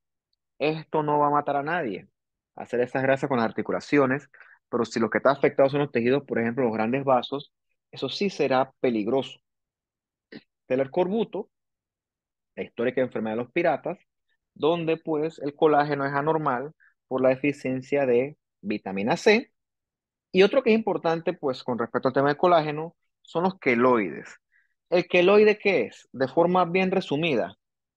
Esto no va a matar a nadie, hacer esas grasas con las articulaciones, pero si lo que está afectado son los tejidos, por ejemplo, los grandes vasos, eso sí será peligroso. Tener corbuto, la histórica enfermedad de los piratas, donde pues el colágeno es anormal por la deficiencia de vitamina C. Y otro que es importante, pues con respecto al tema del colágeno, son los queloides. ¿El queloide qué es? De forma bien resumida,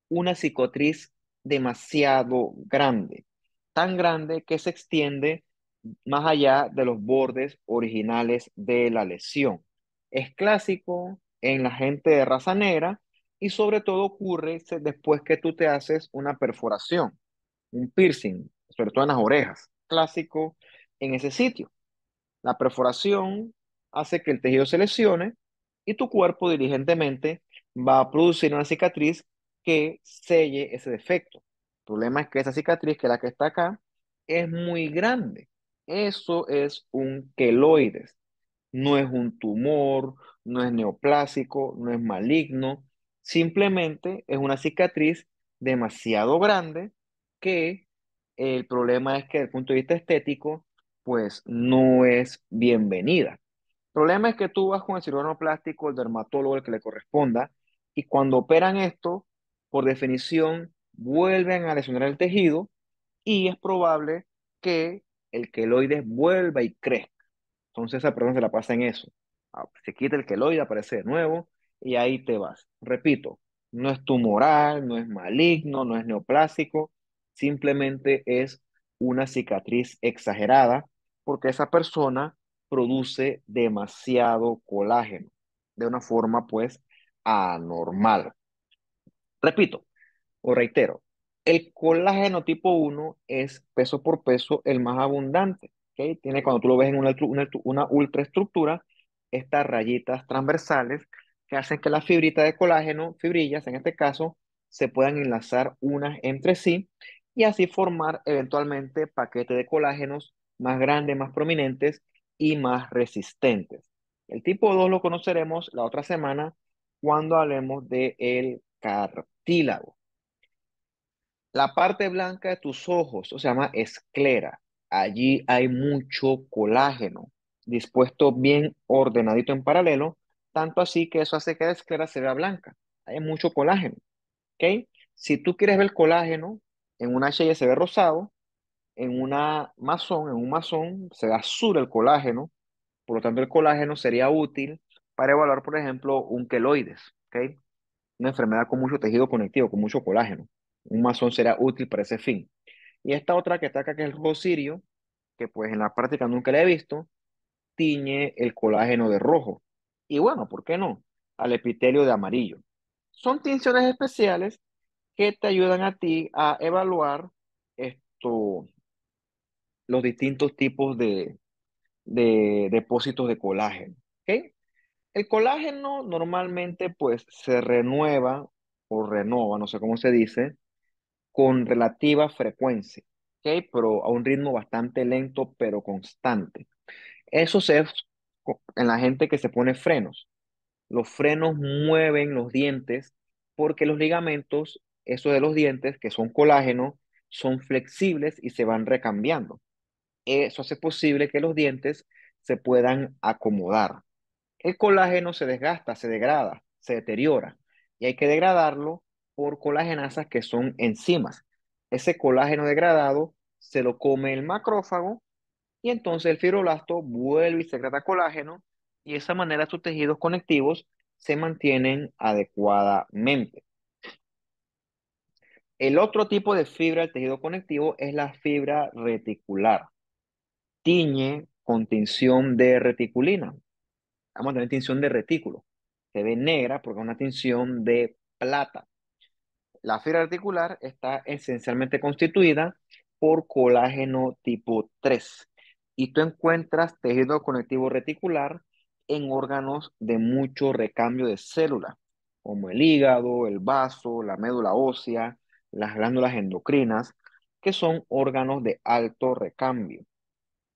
una cicatriz demasiado grande, tan grande que se extiende más allá de los bordes originales de la lesión. Es clásico en la gente de raza negra y sobre todo ocurre después que tú te haces una perforación, un piercing, sobre todo en las orejas, clásico en ese sitio. La perforación hace que el tejido se lesione y tu cuerpo diligentemente va a producir una cicatriz que selle ese defecto. El problema es que esa cicatriz, que es la que está acá, es muy grande. Eso es un queloides. No es un tumor, no es neoplásico, no es maligno. Simplemente es una cicatriz demasiado grande que el problema es que desde el punto de vista estético, pues no es bienvenida. El problema es que tú vas con el cirujano plástico, el dermatólogo, el que le corresponda, y cuando operan esto, por definición, vuelven a lesionar el tejido y es probable que el queloide vuelva y crezca. Entonces esa persona se la pasa en eso. Ah, se quita el queloide, aparece de nuevo y ahí te vas. Repito, no es tumoral, no es maligno, no es neoplásico, simplemente es una cicatriz exagerada porque esa persona produce demasiado colágeno de una forma pues anormal. Repito o reitero, el colágeno tipo 1 es peso por peso el más abundante. ¿okay? Tiene cuando tú lo ves en una, ultraestructura, estas rayitas transversales que hacen que las fibritas de colágeno, fibrillas en este caso, se puedan enlazar unas entre sí y así formar eventualmente paquetes de colágenos más grandes, más prominentes y más resistentes. El tipo 2 lo conoceremos la otra semana cuando hablemos del el cartílago. La parte blanca de tus ojos se llama esclera. Allí hay mucho colágeno dispuesto bien ordenadito en paralelo, tanto así que eso hace que la esclera se vea blanca. Hay mucho colágeno. ¿okay? Si tú quieres ver colágeno en un y se ve rosado, en una masón, en un masón, se da sur el colágeno, por lo tanto el colágeno sería útil para evaluar, por ejemplo, un queloides, una enfermedad con mucho tejido conectivo, con mucho colágeno. Un masón será útil para ese fin. Y esta otra que está acá, que es el rosirio, que pues en la práctica nunca la he visto, tiñe el colágeno de rojo. Y bueno, ¿por qué no? Al epitelio de amarillo. Son tinciones especiales que te ayudan a ti a evaluar esto, los distintos tipos de, depósitos de colágeno. ¿okay? El colágeno normalmente pues se renueva o renova, no sé cómo se dice, con relativa frecuencia, ¿okay? pero a un ritmo bastante lento pero constante. Eso se es en la gente que se pone frenos. Los frenos mueven los dientes porque los ligamentos, esos de los dientes que son colágeno, son flexibles y se van recambiando eso hace posible que los dientes se puedan acomodar. El colágeno se desgasta, se degrada, se deteriora y hay que degradarlo por colagenasas que son enzimas. Ese colágeno degradado se lo come el macrófago y entonces el fibroblasto vuelve y secreta colágeno y de esa manera sus tejidos conectivos se mantienen adecuadamente. El otro tipo de fibra del tejido conectivo es la fibra reticular tiñe con tinción de reticulina. Vamos a tener tinción de retículo. Se ve negra porque es una tinción de plata. La fibra articular está esencialmente constituida por colágeno tipo 3 y tú encuentras tejido conectivo reticular en órganos de mucho recambio de células, como el hígado, el vaso, la médula ósea, las glándulas endocrinas, que son órganos de alto recambio.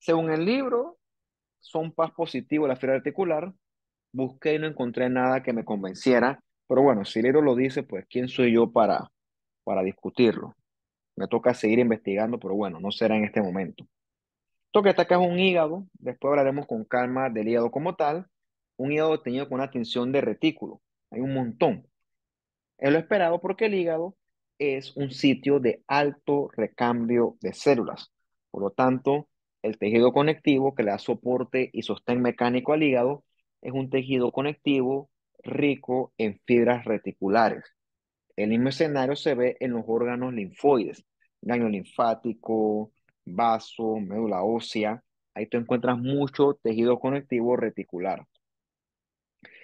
Según el libro, son paz positivo la fibra articular. Busqué y no encontré nada que me convenciera. Pero bueno, si el libro lo dice, pues ¿quién soy yo para, para discutirlo? Me toca seguir investigando, pero bueno, no será en este momento. Esto que está acá es un hígado. Después hablaremos con calma del hígado como tal. Un hígado tenido con una tensión de retículo. Hay un montón. Es lo esperado porque el hígado es un sitio de alto recambio de células. Por lo tanto, el tejido conectivo que le da soporte y sostén mecánico al hígado es un tejido conectivo rico en fibras reticulares. El mismo escenario se ve en los órganos linfoides, daño linfático, vaso, médula ósea. Ahí tú encuentras mucho tejido conectivo reticular.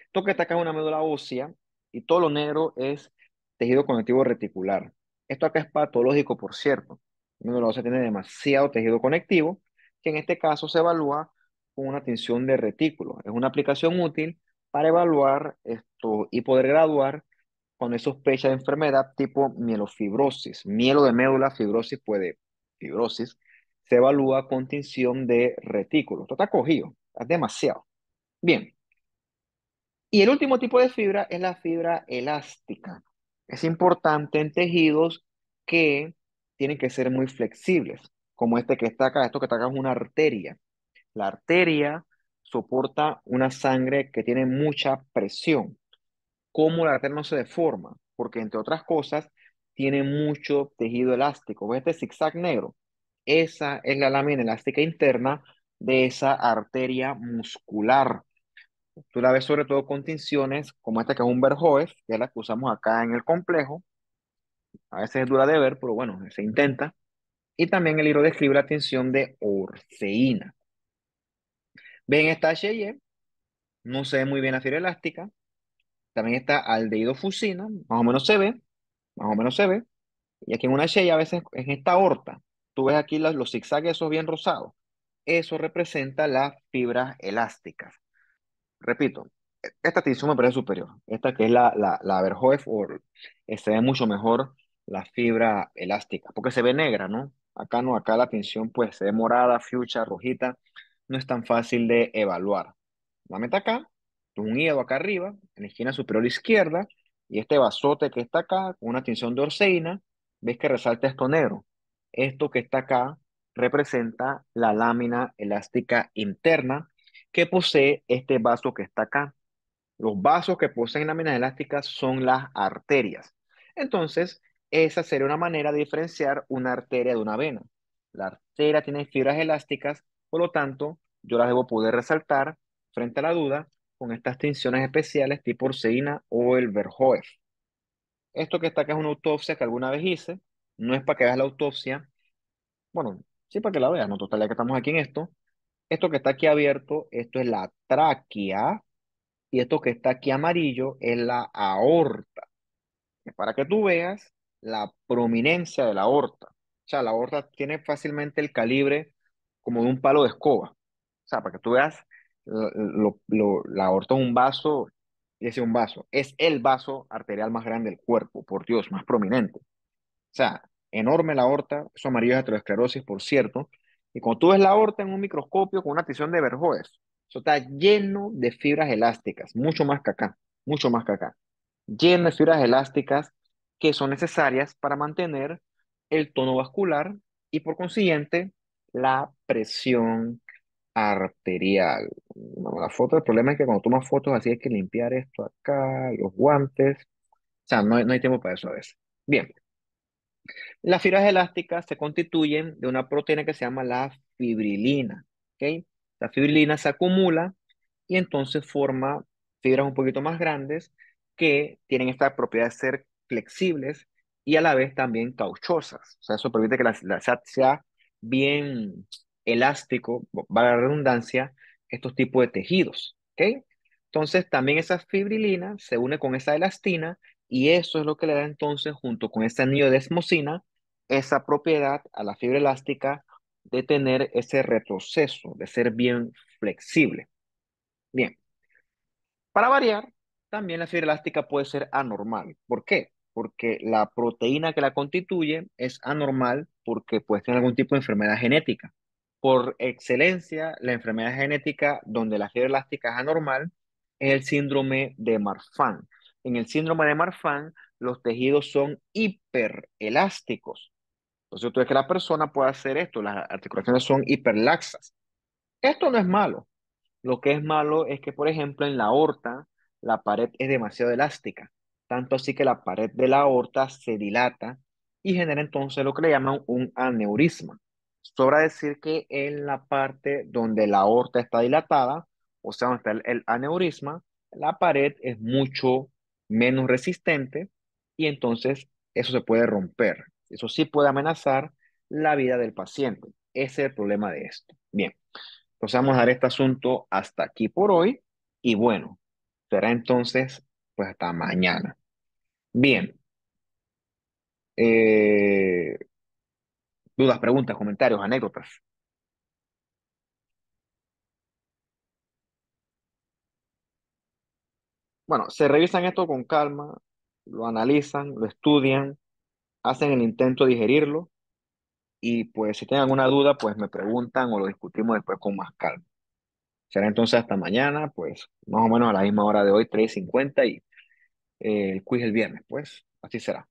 Esto que está acá es una médula ósea y todo lo negro es tejido conectivo reticular. Esto acá es patológico, por cierto. La médula ósea tiene demasiado tejido conectivo que en este caso se evalúa con una tinción de retículo. Es una aplicación útil para evaluar esto y poder graduar cuando hay sospecha de enfermedad tipo mielofibrosis, mielo de médula, fibrosis puede, fibrosis, se evalúa con tinción de retículo. Esto está cogido, es demasiado. Bien. Y el último tipo de fibra es la fibra elástica. Es importante en tejidos que tienen que ser muy flexibles como este que está acá. Esto que está acá es una arteria. La arteria soporta una sangre que tiene mucha presión. ¿Cómo la arteria no se deforma? Porque entre otras cosas, tiene mucho tejido elástico. ¿Ves este zigzag negro? Esa es la lámina elástica interna de esa arteria muscular. Tú la ves sobre todo con tinciones como esta que es un Verhoef, que es la que usamos acá en el complejo. A veces es dura de ver, pero bueno, se intenta. Y también el hilo describe la tensión de Orfeína. Ven, esta Cheyenne, no se ve muy bien la fibra elástica. También está fusina, más o menos se ve, más o menos se ve. Y aquí en una Shea, a veces en esta aorta, tú ves aquí los, zigzags esos bien rosados. Eso representa las fibras elásticas. Repito, esta tensión me parece superior. Esta que es la, la, la se ve mucho mejor la fibra elástica, porque se ve negra, ¿no? Acá no, acá la tensión pues es morada, fucha, rojita, no es tan fácil de evaluar. La meta acá, un hilo acá arriba, en la esquina superior izquierda, y este vasote que está acá, con una tensión de orceína, ves que resalta esto negro. Esto que está acá representa la lámina elástica interna que posee este vaso que está acá. Los vasos que poseen láminas elásticas son las arterias. Entonces, esa sería una manera de diferenciar una arteria de una vena. La arteria tiene fibras elásticas, por lo tanto, yo las debo poder resaltar frente a la duda con estas tensiones especiales tipo orseína o el Verhoef. Esto que está acá es una autopsia que alguna vez hice, no es para que veas la autopsia, bueno, sí para que la veas, no total ya que estamos aquí en esto. Esto que está aquí abierto, esto es la tráquea y esto que está aquí amarillo es la aorta. Es para que tú veas la prominencia de la aorta. O sea, la aorta tiene fácilmente el calibre como de un palo de escoba. O sea, para que tú veas, la aorta es un vaso, es un vaso, es el vaso arterial más grande del cuerpo, por Dios, más prominente. O sea, enorme la aorta, eso amarillo es aterosclerosis, por cierto. Y cuando tú ves la aorta en un microscopio con una tición de Berjoes, eso está lleno de fibras elásticas, mucho más que acá, mucho más que acá. Lleno de fibras elásticas que son necesarias para mantener el tono vascular y por consiguiente la presión arterial. la foto, el problema es que cuando tomas fotos así hay que limpiar esto acá, los guantes. O sea, no, no hay tiempo para eso a veces. Bien. Las fibras elásticas se constituyen de una proteína que se llama la fibrilina. ¿okay? La fibrilina se acumula y entonces forma fibras un poquito más grandes que tienen esta propiedad de ser flexibles y a la vez también cauchosas. O sea, eso permite que la, la sea bien elástico, a la redundancia, estos tipos de tejidos. ¿Ok? Entonces, también esa fibrilina se une con esa elastina y eso es lo que le da entonces, junto con ese anillo de esa propiedad a la fibra elástica de tener ese retroceso, de ser bien flexible. Bien. Para variar, también la fibra elástica puede ser anormal. ¿Por qué? porque la proteína que la constituye es anormal porque pues tiene algún tipo de enfermedad genética. Por excelencia, la enfermedad genética donde la fibra elástica es anormal es el síndrome de Marfan. En el síndrome de Marfan, los tejidos son hiperelásticos. Entonces, tú ves que la persona puede hacer esto, las articulaciones son hiperlaxas. Esto no es malo. Lo que es malo es que, por ejemplo, en la aorta, la pared es demasiado elástica tanto así que la pared de la aorta se dilata y genera entonces lo que le llaman un aneurisma. Sobra decir que en la parte donde la aorta está dilatada, o sea, donde está el, aneurisma, la pared es mucho menos resistente y entonces eso se puede romper. Eso sí puede amenazar la vida del paciente. Ese es el problema de esto. Bien, entonces vamos a dar este asunto hasta aquí por hoy y bueno, será entonces pues hasta mañana. Bien. Eh, dudas, preguntas, comentarios, anécdotas. Bueno, se revisan esto con calma, lo analizan, lo estudian, hacen el intento de digerirlo y pues si tienen alguna duda, pues me preguntan o lo discutimos después con más calma. Será entonces hasta mañana, pues más o menos a la misma hora de hoy, 3.50 y el quiz el viernes, pues así será.